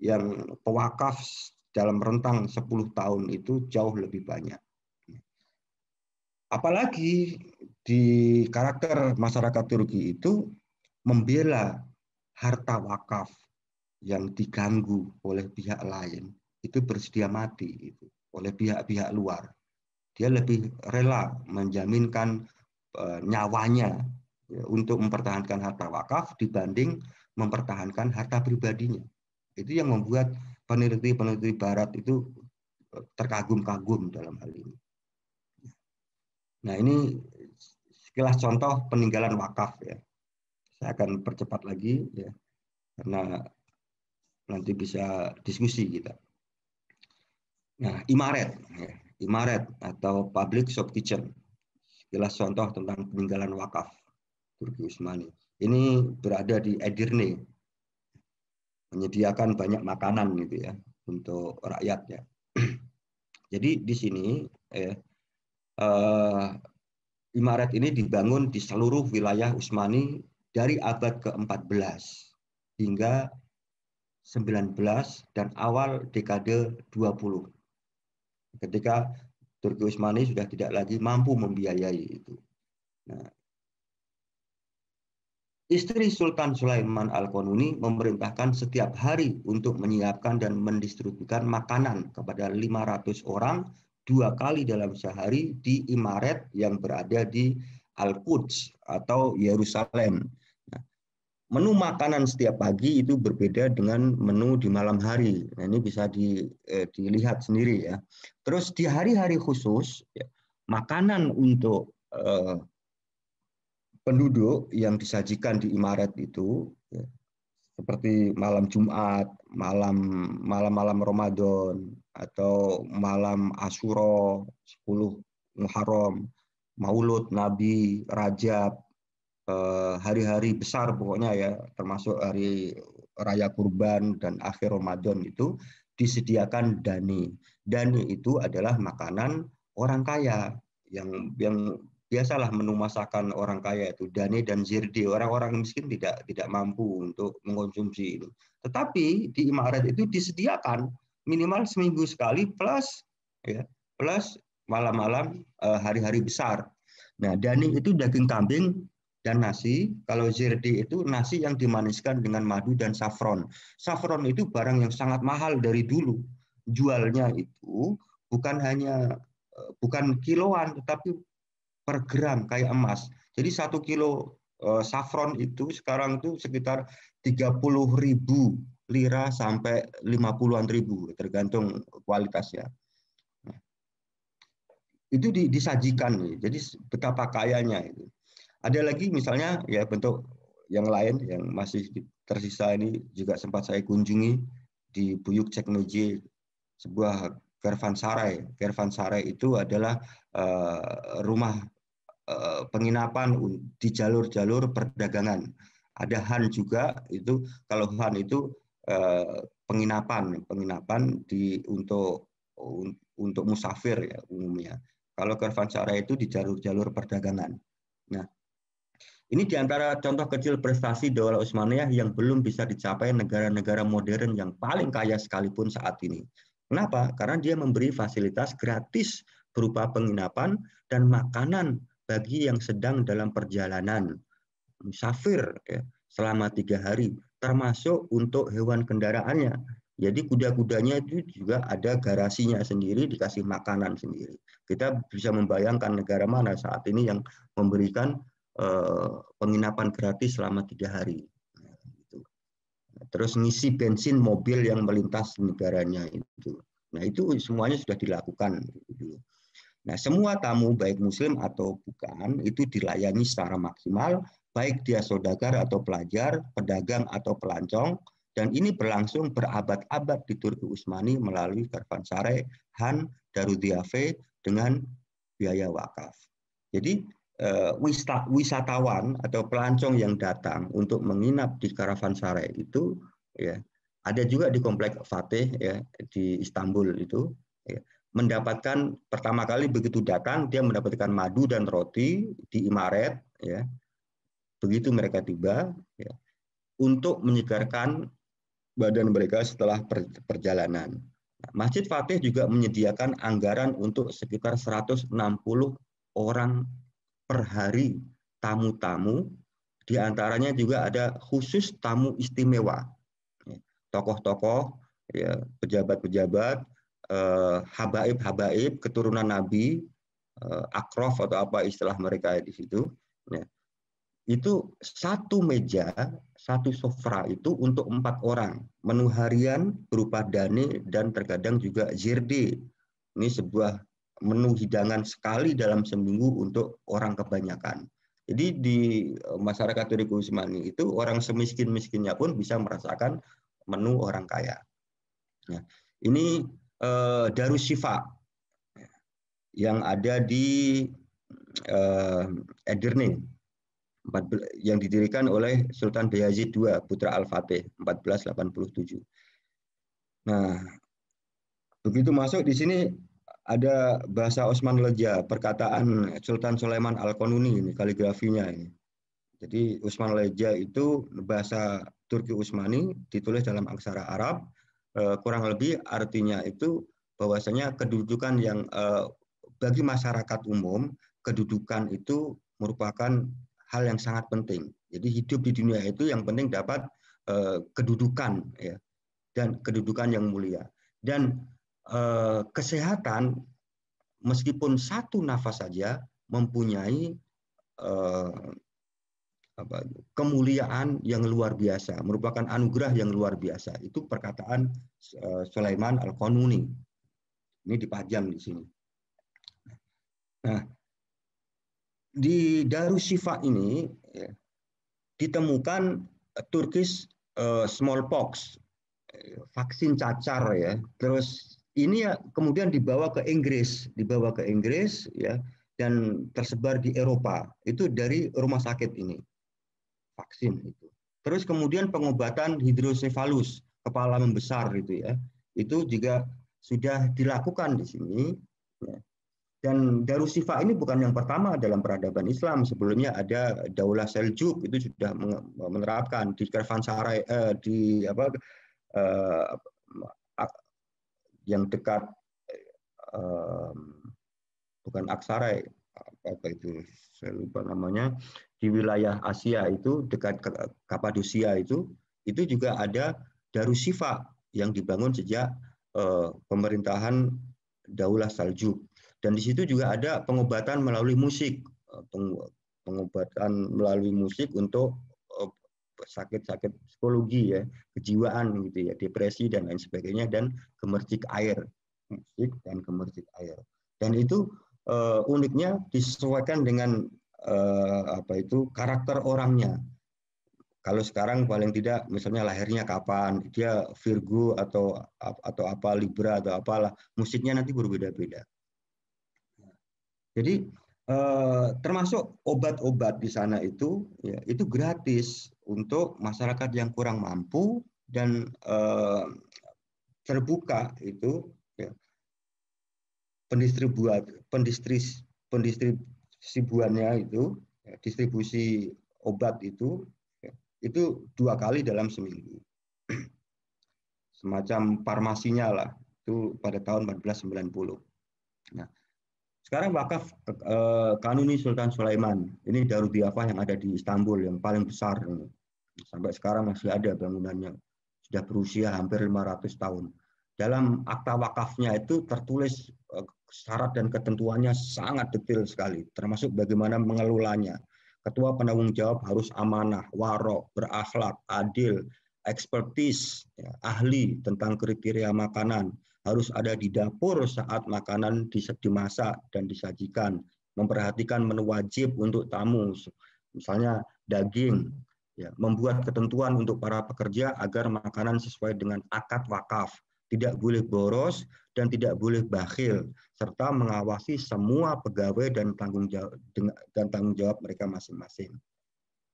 yang pewakaf dalam rentang 10 tahun itu jauh lebih banyak. Apalagi di karakter masyarakat Turki itu membela harta wakaf yang diganggu oleh pihak lain itu bersedia mati itu oleh pihak-pihak luar dia lebih rela menjaminkan eh, nyawanya ya, untuk mempertahankan harta wakaf dibanding mempertahankan harta pribadinya. Itu yang membuat peneliti-peneliti Barat itu eh, terkagum-kagum dalam hal ini. Nah ini sekilas contoh peninggalan wakaf ya. Saya akan percepat lagi ya karena nanti bisa diskusi kita. Nah, imaret. Ya imaret atau public shop kitchen. Jelas contoh tentang peninggalan wakaf Turki Utsmani. Ini berada di Edirne, menyediakan banyak makanan gitu ya untuk rakyatnya. (clears throat) Jadi di sini eh, eh, imaret ini dibangun di seluruh wilayah Utsmani dari abad ke-14 hingga 19 dan awal dekade 20 ketika Turki Utsmani sudah tidak lagi mampu membiayai itu. Nah, istri Sultan Sulaiman Al-Konuni memerintahkan setiap hari untuk menyiapkan dan mendistribusikan makanan kepada 500 orang dua kali dalam sehari di Imaret yang berada di Al-Quds atau Yerusalem menu makanan setiap pagi itu berbeda dengan menu di malam hari. Nah, ini bisa di, eh, dilihat sendiri ya. Terus di hari-hari khusus ya, makanan untuk eh, penduduk yang disajikan di imaret itu ya, seperti malam Jumat, malam malam-malam Ramadan atau malam Asyura 10 Muharram, Maulud Nabi, Rajab Eh, hari-hari besar pokoknya ya termasuk hari raya kurban dan akhir Ramadan itu disediakan dani. Dani itu adalah makanan orang kaya yang yang biasalah menu masakan orang kaya itu dani dan zirdi orang-orang miskin tidak tidak mampu untuk mengkonsumsi itu tetapi di imarat itu disediakan minimal seminggu sekali plus ya plus malam-malam eh, hari-hari besar nah dani itu daging kambing dan nasi. Kalau zirdi itu nasi yang dimaniskan dengan madu dan saffron. Saffron itu barang yang sangat mahal dari dulu. Jualnya itu bukan hanya eh, bukan kiloan tetapi per gram kayak emas. Jadi satu kilo eh, saffron itu sekarang itu sekitar 30 ribu lira sampai 50-an ribu tergantung kualitasnya nah, itu disajikan jadi betapa kayanya itu ada lagi misalnya ya bentuk yang lain yang masih tersisa ini juga sempat saya kunjungi di Buyuk Teknologi sebuah Gervansarai. Gervansarai itu adalah eh, rumah eh, penginapan di jalur-jalur perdagangan. Ada Han juga itu kalau Han itu eh, penginapan, penginapan di untuk untuk musafir ya umumnya. Kalau Gervansarai itu di jalur-jalur perdagangan. Nah, ini diantara contoh kecil prestasi Daulah Utsmaniyah yang belum bisa dicapai negara-negara modern yang paling kaya sekalipun saat ini. Kenapa? Karena dia memberi fasilitas gratis berupa penginapan dan makanan bagi yang sedang dalam perjalanan musafir ya, selama tiga hari, termasuk untuk hewan kendaraannya. Jadi kuda-kudanya itu juga ada garasinya sendiri, dikasih makanan sendiri. Kita bisa membayangkan negara mana saat ini yang memberikan Eh, penginapan gratis selama tiga hari. Nah, gitu. Terus ngisi bensin mobil yang melintas negaranya itu. Nah itu semuanya sudah dilakukan. Gitu. Nah semua tamu baik muslim atau bukan itu dilayani secara maksimal baik dia saudagar atau pelajar, pedagang atau pelancong, dan ini berlangsung berabad-abad di Turki Utsmani melalui Karvansare, Han, Darudiave dengan biaya wakaf. Jadi Eh, wisatawan atau pelancong yang datang untuk menginap di karavansare itu ya ada juga di komplek Fatih ya di Istanbul itu ya, mendapatkan pertama kali begitu datang dia mendapatkan madu dan roti di Imaret ya begitu mereka tiba ya, untuk menyegarkan badan mereka setelah perjalanan. Nah, Masjid Fatih juga menyediakan anggaran untuk sekitar 160 orang per hari tamu-tamu, diantaranya juga ada khusus tamu istimewa. Ya, tokoh-tokoh, ya, pejabat-pejabat, eh, habaib-habaib, keturunan Nabi, eh, akrof atau apa istilah mereka di situ. Ya. Itu satu meja, satu sofra itu untuk empat orang. Menu harian berupa dani dan terkadang juga zirdi. Ini sebuah menu hidangan sekali dalam seminggu untuk orang kebanyakan. Jadi di eh, masyarakat Turiku Utsmani itu orang semiskin-miskinnya pun bisa merasakan menu orang kaya. Nah, ini eh, Shifa ya, yang ada di eh, Edirne yang didirikan oleh Sultan Bayazid II putra Al-Fatih 1487. Nah, begitu masuk di sini ada bahasa Osman Leja, perkataan Sultan Sulaiman al ini kaligrafinya ini. Jadi Usman Leja itu bahasa Turki Usmani ditulis dalam aksara Arab, eh, kurang lebih artinya itu bahwasanya kedudukan yang eh, bagi masyarakat umum, kedudukan itu merupakan hal yang sangat penting. Jadi hidup di dunia itu yang penting dapat eh, kedudukan ya dan kedudukan yang mulia. Dan Eh, kesehatan meskipun satu nafas saja mempunyai eh, kemuliaan yang luar biasa, merupakan anugerah yang luar biasa. Itu perkataan eh, Sulaiman Al-Qanuni. Ini dipajang di sini. Nah, di Darushifa ini ya, ditemukan Turkish smallpox, vaksin cacar ya, terus ini ya kemudian dibawa ke Inggris, dibawa ke Inggris ya dan tersebar di Eropa. Itu dari rumah sakit ini. Vaksin itu. Terus kemudian pengobatan hidrosefalus, kepala membesar itu ya. Itu juga sudah dilakukan di sini. Ya. Dan Darussifa ini bukan yang pertama dalam peradaban Islam. Sebelumnya ada Daulah Seljuk itu sudah menerapkan di Kervansarai eh, di apa eh, yang dekat um, bukan aksara apa itu saya lupa namanya di wilayah Asia itu dekat Kapadosia itu itu juga ada Darusifa yang dibangun sejak uh, pemerintahan Daulah Salju dan di situ juga ada pengobatan melalui musik eh, pengobatan melalui musik untuk eh, sakit-sakit psikologi ya, kejiwaan gitu ya, depresi dan lain sebagainya dan gemercik air, musik dan gemercik air. Dan itu uh, uniknya disesuaikan dengan uh, apa itu karakter orangnya. Kalau sekarang paling tidak misalnya lahirnya kapan, dia Virgo atau atau apa Libra atau apalah, musiknya nanti berbeda-beda. Jadi eh, termasuk obat-obat di sana itu ya, itu gratis untuk masyarakat yang kurang mampu dan eh, terbuka itu ya, pendistribuat pendistris pendistribusinya itu ya, distribusi obat itu ya, itu dua kali dalam seminggu (clears throat) semacam farmasinya lah itu pada tahun 1990. Nah, sekarang wakaf eh, Kanuni Sultan Sulaiman ini Daruddiafah yang ada di Istanbul yang paling besar ini. Sampai sekarang masih ada bangunannya. Sudah berusia hampir 500 tahun. Dalam akta wakafnya itu tertulis eh, syarat dan ketentuannya sangat detail sekali, termasuk bagaimana mengelolanya. Ketua penanggung jawab harus amanah, warok berakhlak, adil, ekspertis, ya, ahli tentang kriteria makanan, harus ada di dapur saat makanan dimasak dan disajikan, memperhatikan menu wajib untuk tamu, misalnya daging, ya, membuat ketentuan untuk para pekerja agar makanan sesuai dengan akad wakaf, tidak boleh boros dan tidak boleh bakhil, serta mengawasi semua pegawai dan tanggung jawab, dan tanggung jawab mereka masing-masing.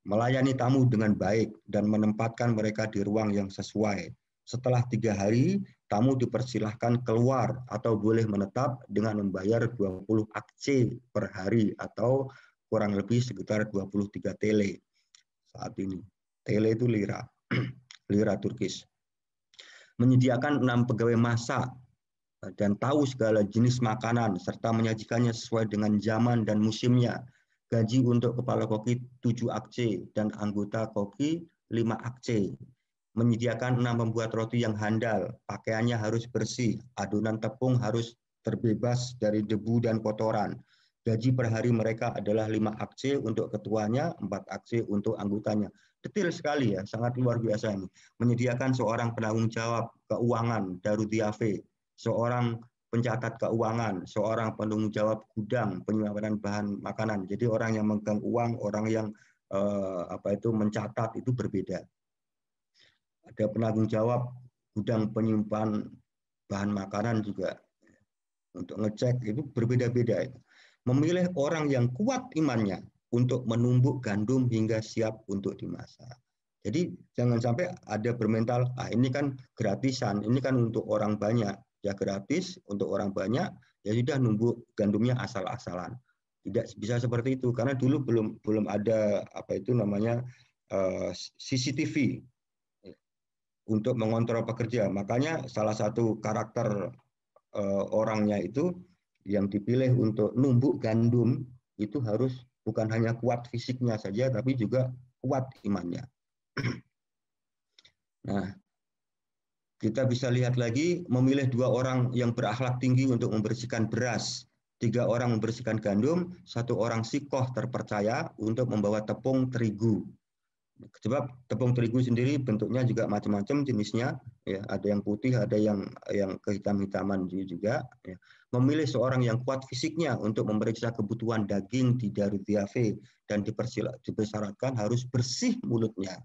Melayani tamu dengan baik dan menempatkan mereka di ruang yang sesuai. Setelah tiga hari, tamu dipersilahkan keluar atau boleh menetap dengan membayar 20 aksi per hari atau kurang lebih sekitar 23 tele saat ini. Tele itu lira, (clears throat) lira Turkis. Menyediakan enam pegawai masa dan tahu segala jenis makanan serta menyajikannya sesuai dengan zaman dan musimnya. Gaji untuk kepala koki 7 akce dan anggota koki 5 akce. Menyediakan enam pembuat roti yang handal, pakaiannya harus bersih, adonan tepung harus terbebas dari debu dan kotoran. Gaji per hari mereka adalah 5 aksi untuk ketuanya, 4 aksi untuk anggotanya. Detail sekali ya, sangat luar biasa ini. Menyediakan seorang penanggung jawab keuangan dari Darutiafe, seorang pencatat keuangan, seorang penanggung jawab gudang penyimpanan bahan makanan. Jadi orang yang menggang uang, orang yang eh, apa itu mencatat itu berbeda. Ada penanggung jawab gudang penyimpan bahan makanan juga untuk ngecek itu berbeda-beda itu memilih orang yang kuat imannya untuk menumbuk gandum hingga siap untuk dimasak. Jadi jangan sampai ada bermental, ah ini kan gratisan, ini kan untuk orang banyak. Ya gratis untuk orang banyak, ya sudah numbuk gandumnya asal-asalan. Tidak bisa seperti itu karena dulu belum belum ada apa itu namanya eh, CCTV untuk mengontrol pekerja. Makanya salah satu karakter eh, orangnya itu yang dipilih untuk numbuk gandum itu harus bukan hanya kuat fisiknya saja, tapi juga kuat imannya. (clears throat) Nah, kita bisa lihat lagi memilih dua orang yang berakhlak tinggi untuk membersihkan beras, tiga orang membersihkan gandum, satu orang sikoh terpercaya untuk membawa tepung terigu. Sebab tepung terigu sendiri bentuknya juga macam-macam jenisnya, ya ada yang putih, ada yang yang kehitam-hitaman juga. Ya. Memilih seorang yang kuat fisiknya untuk memeriksa kebutuhan daging di Daruthiafe dan dipersyaratkan harus bersih mulutnya.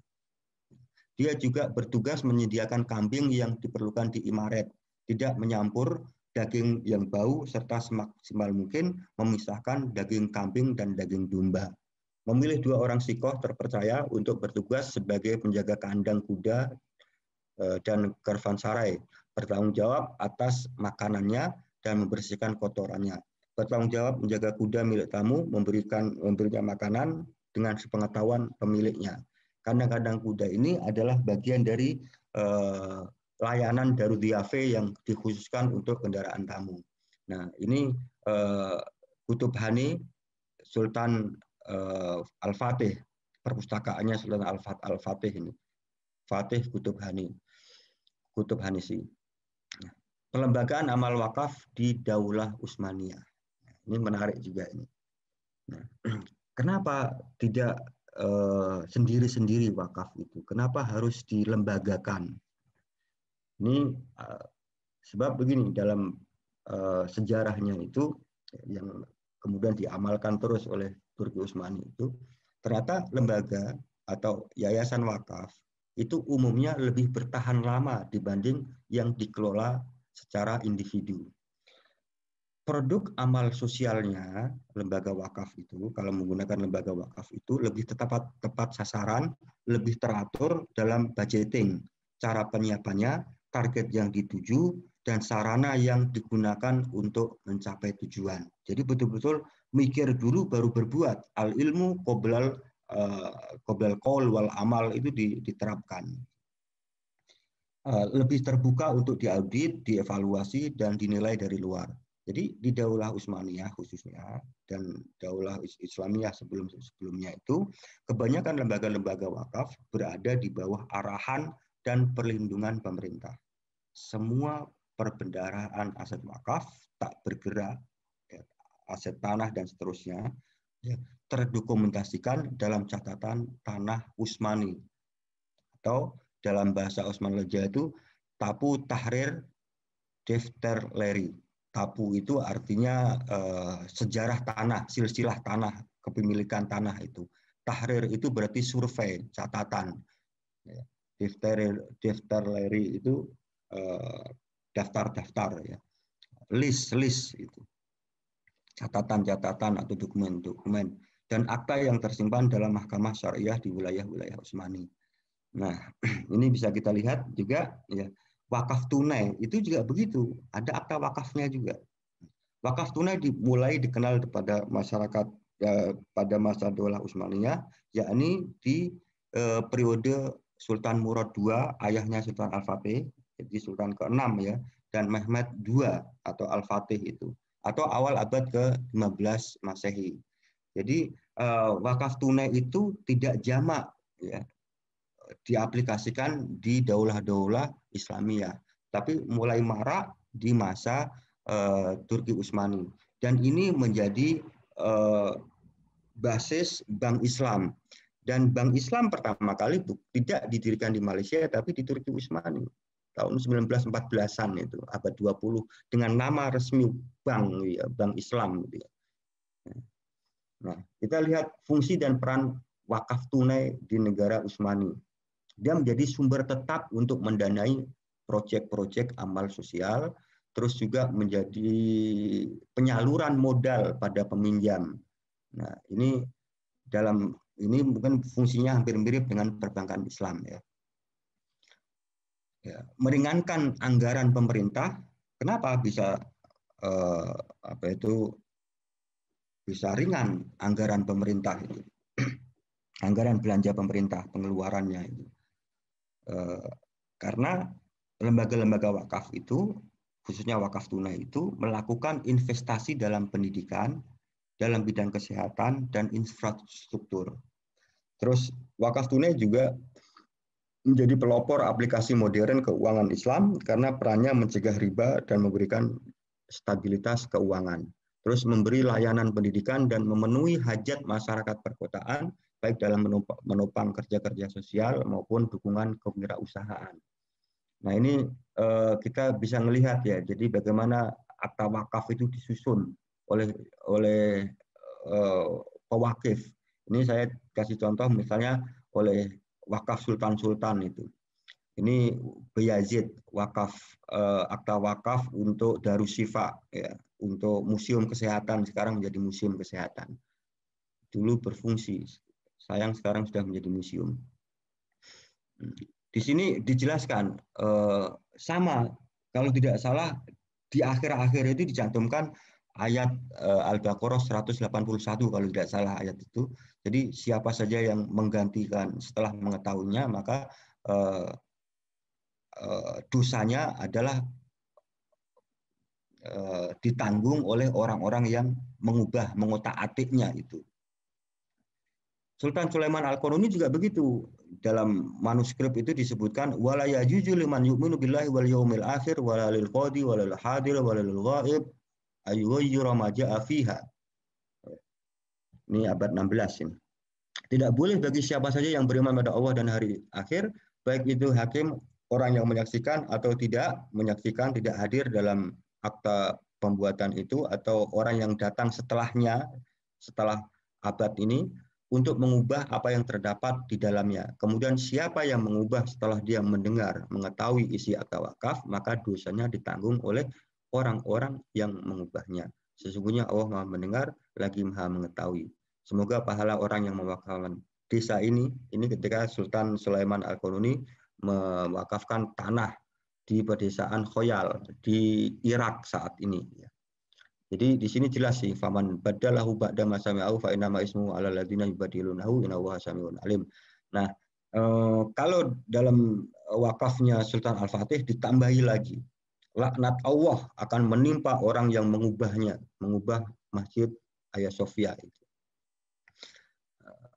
Dia juga bertugas menyediakan kambing yang diperlukan di imaret, tidak menyampur daging yang bau serta semaksimal mungkin memisahkan daging kambing dan daging domba memilih dua orang sikoh terpercaya untuk bertugas sebagai penjaga kandang kuda eh, dan sarai, bertanggung jawab atas makanannya dan membersihkan kotorannya, bertanggung jawab menjaga kuda milik tamu, memberikan memberinya makanan dengan sepengetahuan pemiliknya. Kandang-kandang kuda ini adalah bagian dari eh, layanan darudiafe yang dikhususkan untuk kendaraan tamu. Nah, ini eh, Kutub Hani Sultan uh, Al-Fatih, perpustakaannya Sultan Al-Fatih ini. Fatih Kutub Hani. Kutub Hanisi. Nah, pelembagaan amal wakaf di Daulah Usmania. Ini menarik juga ini. Nah, (clears throat) kenapa tidak eh, sendiri-sendiri uh, wakaf itu? Kenapa harus dilembagakan? Ini uh, sebab begini dalam uh, sejarahnya itu yang kemudian diamalkan terus oleh Turki Utsmani itu ternyata lembaga atau yayasan wakaf itu umumnya lebih bertahan lama dibanding yang dikelola secara individu. Produk amal sosialnya lembaga wakaf itu kalau menggunakan lembaga wakaf itu lebih tetap tepat sasaran, lebih teratur dalam budgeting, cara penyiapannya, target yang dituju, dan sarana yang digunakan untuk mencapai tujuan. Jadi betul-betul mikir dulu baru berbuat. Al ilmu qoblal eh, qoblal qaul wal amal itu diterapkan. Eh, lebih terbuka untuk diaudit, dievaluasi dan dinilai dari luar. Jadi di Daulah Utsmaniyah khususnya dan Daulah Islamiyah sebelum-sebelumnya itu kebanyakan lembaga-lembaga wakaf berada di bawah arahan dan perlindungan pemerintah semua perbendaharaan aset wakaf tak bergerak ya, aset tanah dan seterusnya ya, terdokumentasikan dalam catatan tanah Usmani atau dalam bahasa Usman Leja itu tapu tahrir defter leri tapu itu artinya e, sejarah tanah silsilah tanah kepemilikan tanah itu tahrir itu berarti survei catatan ya, defter defter leri itu e, daftar-daftar ya list-list itu catatan-catatan atau dokumen-dokumen dan akta yang tersimpan dalam mahkamah syariah di wilayah-wilayah Utsmani. Nah, (clears throat) ini bisa kita lihat juga ya wakaf tunai itu juga begitu, ada akta wakafnya juga. Wakaf tunai dimulai dikenal kepada masyarakat ya, pada masa Daulah Utsmaniyah, yakni di eh, periode Sultan Murad II, ayahnya Sultan Al-Fatih jadi Sultan ke-6 ya, dan Mehmet II atau Al-Fatih itu, atau awal abad ke-15 Masehi. Jadi eh, wakaf tunai itu tidak jamak ya, diaplikasikan di daulah-daulah Islamiyah, tapi mulai marak di masa uh, Turki Utsmani. Dan ini menjadi uh, basis Bank Islam. Dan Bank Islam pertama kali tidak didirikan di Malaysia, tapi di Turki Utsmani tahun 1914-an itu abad 20 dengan nama resmi bank ya, bank Islam gitu ya. Nah, kita lihat fungsi dan peran wakaf tunai di negara Utsmani. Dia menjadi sumber tetap untuk mendanai proyek-proyek amal sosial, terus juga menjadi penyaluran modal pada peminjam. Nah, ini dalam ini mungkin fungsinya hampir mirip dengan perbankan Islam ya ya, meringankan anggaran pemerintah. Kenapa bisa eh, apa itu bisa ringan anggaran pemerintah itu, (clears throat) anggaran belanja pemerintah pengeluarannya itu, eh, karena lembaga-lembaga wakaf itu khususnya wakaf tunai itu melakukan investasi dalam pendidikan, dalam bidang kesehatan dan infrastruktur. Terus wakaf tunai juga menjadi pelopor aplikasi modern keuangan Islam karena perannya mencegah riba dan memberikan stabilitas keuangan. Terus memberi layanan pendidikan dan memenuhi hajat masyarakat perkotaan baik dalam menopang kerja-kerja sosial maupun dukungan kewirausahaan. Nah ini eh, kita bisa melihat ya, jadi bagaimana akta wakaf itu disusun oleh oleh eh, pewakif. Ini saya kasih contoh misalnya oleh wakaf sultan-sultan itu. Ini Bayazid wakaf eh, akta wakaf untuk Darussifa ya, untuk museum kesehatan sekarang menjadi museum kesehatan. Dulu berfungsi, sayang sekarang sudah menjadi museum. Hmm. Di sini dijelaskan eh, sama kalau tidak salah di akhir-akhir itu dicantumkan ayat eh, Al-Baqarah 181 kalau tidak salah ayat itu. Jadi siapa saja yang menggantikan setelah mengetahuinya maka uh, uh, dosanya adalah uh, ditanggung oleh orang-orang yang mengubah, mengotak-atiknya itu. Sultan Sulaiman Al-Qanuni juga begitu. Dalam manuskrip itu disebutkan wala yajuju liman yu'minu billahi wal yaumil akhir wala lil qadi wala lil hadir wala lil ghaib ayughayyiru Ini abad 16 ini. Tidak boleh bagi siapa saja yang beriman pada Allah dan hari akhir, baik itu hakim, orang yang menyaksikan atau tidak menyaksikan, tidak hadir dalam akta pembuatan itu atau orang yang datang setelahnya, setelah abad ini untuk mengubah apa yang terdapat di dalamnya. Kemudian siapa yang mengubah setelah dia mendengar, mengetahui isi akta wakaf, maka dosanya ditanggung oleh orang-orang yang mengubahnya. Sesungguhnya Allah Maha mendengar lagi Maha mengetahui. Semoga pahala orang yang mewakafkan desa ini ini ketika Sultan Sulaiman Al-Qanuni mewakafkan tanah di pedesaan Khoyal di Irak saat ini ya. Jadi di sini jelas sih faman badalahu ba'da ma sami'ahu fa inna ismu 'ala alladziina yubadilunahu inna Allaha sami'un alim. Nah, eh, kalau dalam wakafnya Sultan Al-Fatih ditambahi lagi laknat Allah akan menimpa orang yang mengubahnya, mengubah Masjid Ayah Sofia itu. Eh,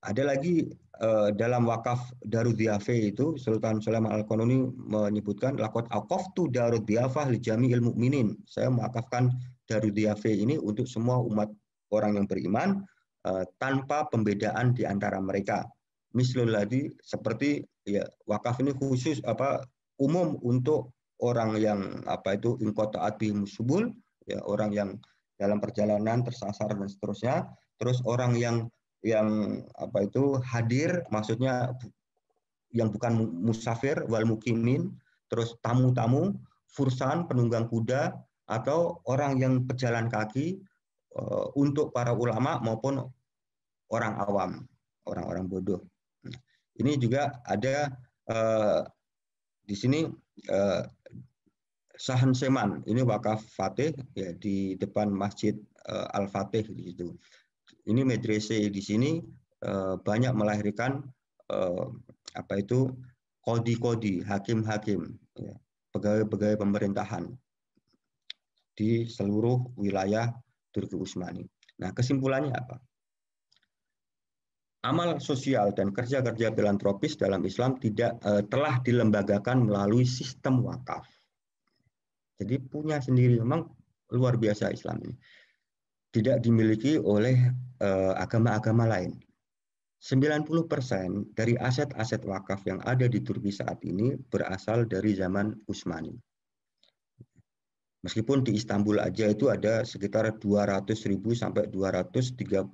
ada lagi eh, dalam wakaf Darudiyafe itu Sultan Sulaiman Al Qanuni menyebutkan lakot tu Darudiyafah li ilmu minin. Saya mewakafkan Darudiyafe ini untuk semua umat orang yang beriman eh, tanpa pembedaan di antara mereka. Misalnya lagi seperti ya wakaf ini khusus apa umum untuk orang yang apa itu ingkota musubul, ya orang yang dalam perjalanan tersasar dan seterusnya. Terus orang yang yang apa itu hadir, maksudnya yang bukan musafir wal mukimin, terus tamu-tamu, fursan penunggang kuda atau orang yang pejalan kaki eh, untuk para ulama maupun orang awam, orang-orang bodoh. Nah, ini juga ada eh, di sini eh, Sahan Seman ini wakaf Fatih ya di depan Masjid eh, Al Fatih di situ. Ini medrese di sini eh, banyak melahirkan eh, apa itu kodi-kodi, hakim-hakim, ya, pegawai-pegawai pemerintahan di seluruh wilayah Turki Utsmani. Nah, kesimpulannya apa? amal sosial dan kerja-kerja filantropis dalam Islam tidak eh, telah dilembagakan melalui sistem wakaf. Jadi punya sendiri memang luar biasa Islam ini. Tidak dimiliki oleh eh, agama-agama lain. 90% dari aset-aset wakaf yang ada di Turki saat ini berasal dari zaman Utsmani. Meskipun di Istanbul aja itu ada sekitar 200.000 sampai 230.000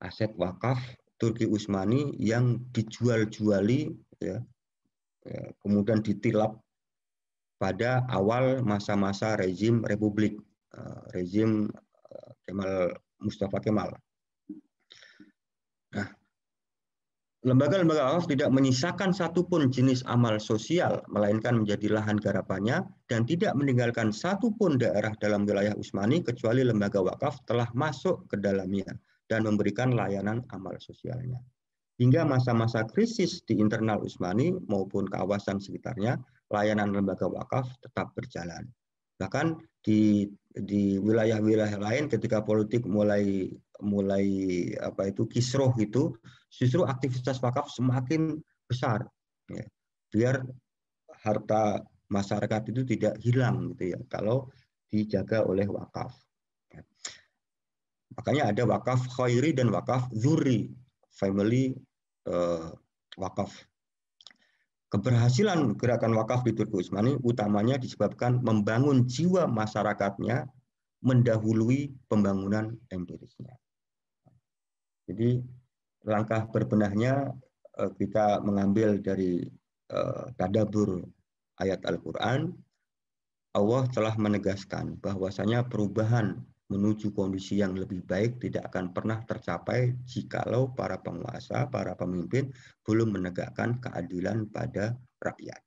aset wakaf Turki Usmani yang dijual-juali ya, ya, kemudian ditilap pada awal masa-masa rezim republik eh, rezim eh, Kemal Mustafa Kemal. Nah, lembaga-lembaga wakaf tidak menyisakan satupun jenis amal sosial melainkan menjadi lahan garapannya dan tidak meninggalkan satupun daerah dalam wilayah Usmani kecuali lembaga wakaf telah masuk ke dalamnya dan memberikan layanan amal sosialnya. Hingga masa-masa krisis di internal Usmani maupun kawasan sekitarnya, layanan lembaga wakaf tetap berjalan. Bahkan di di wilayah-wilayah lain ketika politik mulai mulai apa itu kisruh itu justru aktivitas wakaf semakin besar. Ya. Biar harta masyarakat itu tidak hilang gitu ya kalau dijaga oleh wakaf. Makanya ada wakaf khairi dan wakaf zuri, family uh, wakaf. Keberhasilan gerakan wakaf di Turki Utsmani utamanya disebabkan membangun jiwa masyarakatnya mendahului pembangunan empirisnya. Jadi langkah berbenahnya eh, kita mengambil dari uh, tadabur ayat Al-Quran, Allah telah menegaskan bahwasanya perubahan menuju kondisi yang lebih baik tidak akan pernah tercapai jikalau para penguasa, para pemimpin belum menegakkan keadilan pada rakyat.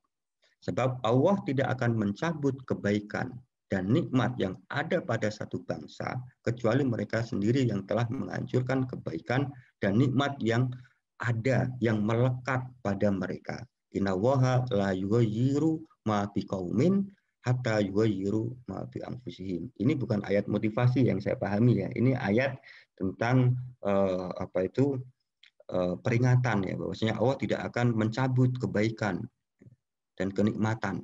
Sebab Allah tidak akan mencabut kebaikan dan nikmat yang ada pada satu bangsa kecuali mereka sendiri yang telah menghancurkan kebaikan dan nikmat yang ada yang melekat pada mereka. Innallaha la yuhayiru ma biqaumin hatta yughayyiru ma fi anfusihim. Ini bukan ayat motivasi yang saya pahami ya. Ini ayat tentang uh, apa itu uh, peringatan ya bahwasanya Allah tidak akan mencabut kebaikan dan kenikmatan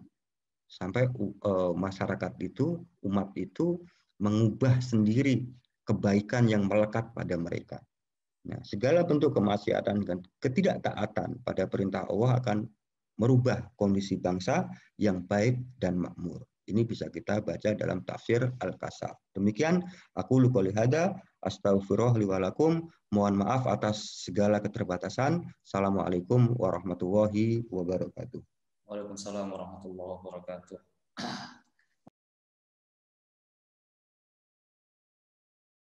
sampai uh, masyarakat itu, umat itu mengubah sendiri kebaikan yang melekat pada mereka. Nah, segala bentuk kemaksiatan dan ketidaktaatan pada perintah Allah akan merubah kondisi bangsa yang baik dan makmur. Ini bisa kita baca dalam tafsir Al-Kasaf. Demikian, aku lukoli lihada, astagfirullah liwalakum, mohon maaf atas segala keterbatasan. Assalamualaikum warahmatullahi wabarakatuh. Waalaikumsalam warahmatullahi wabarakatuh.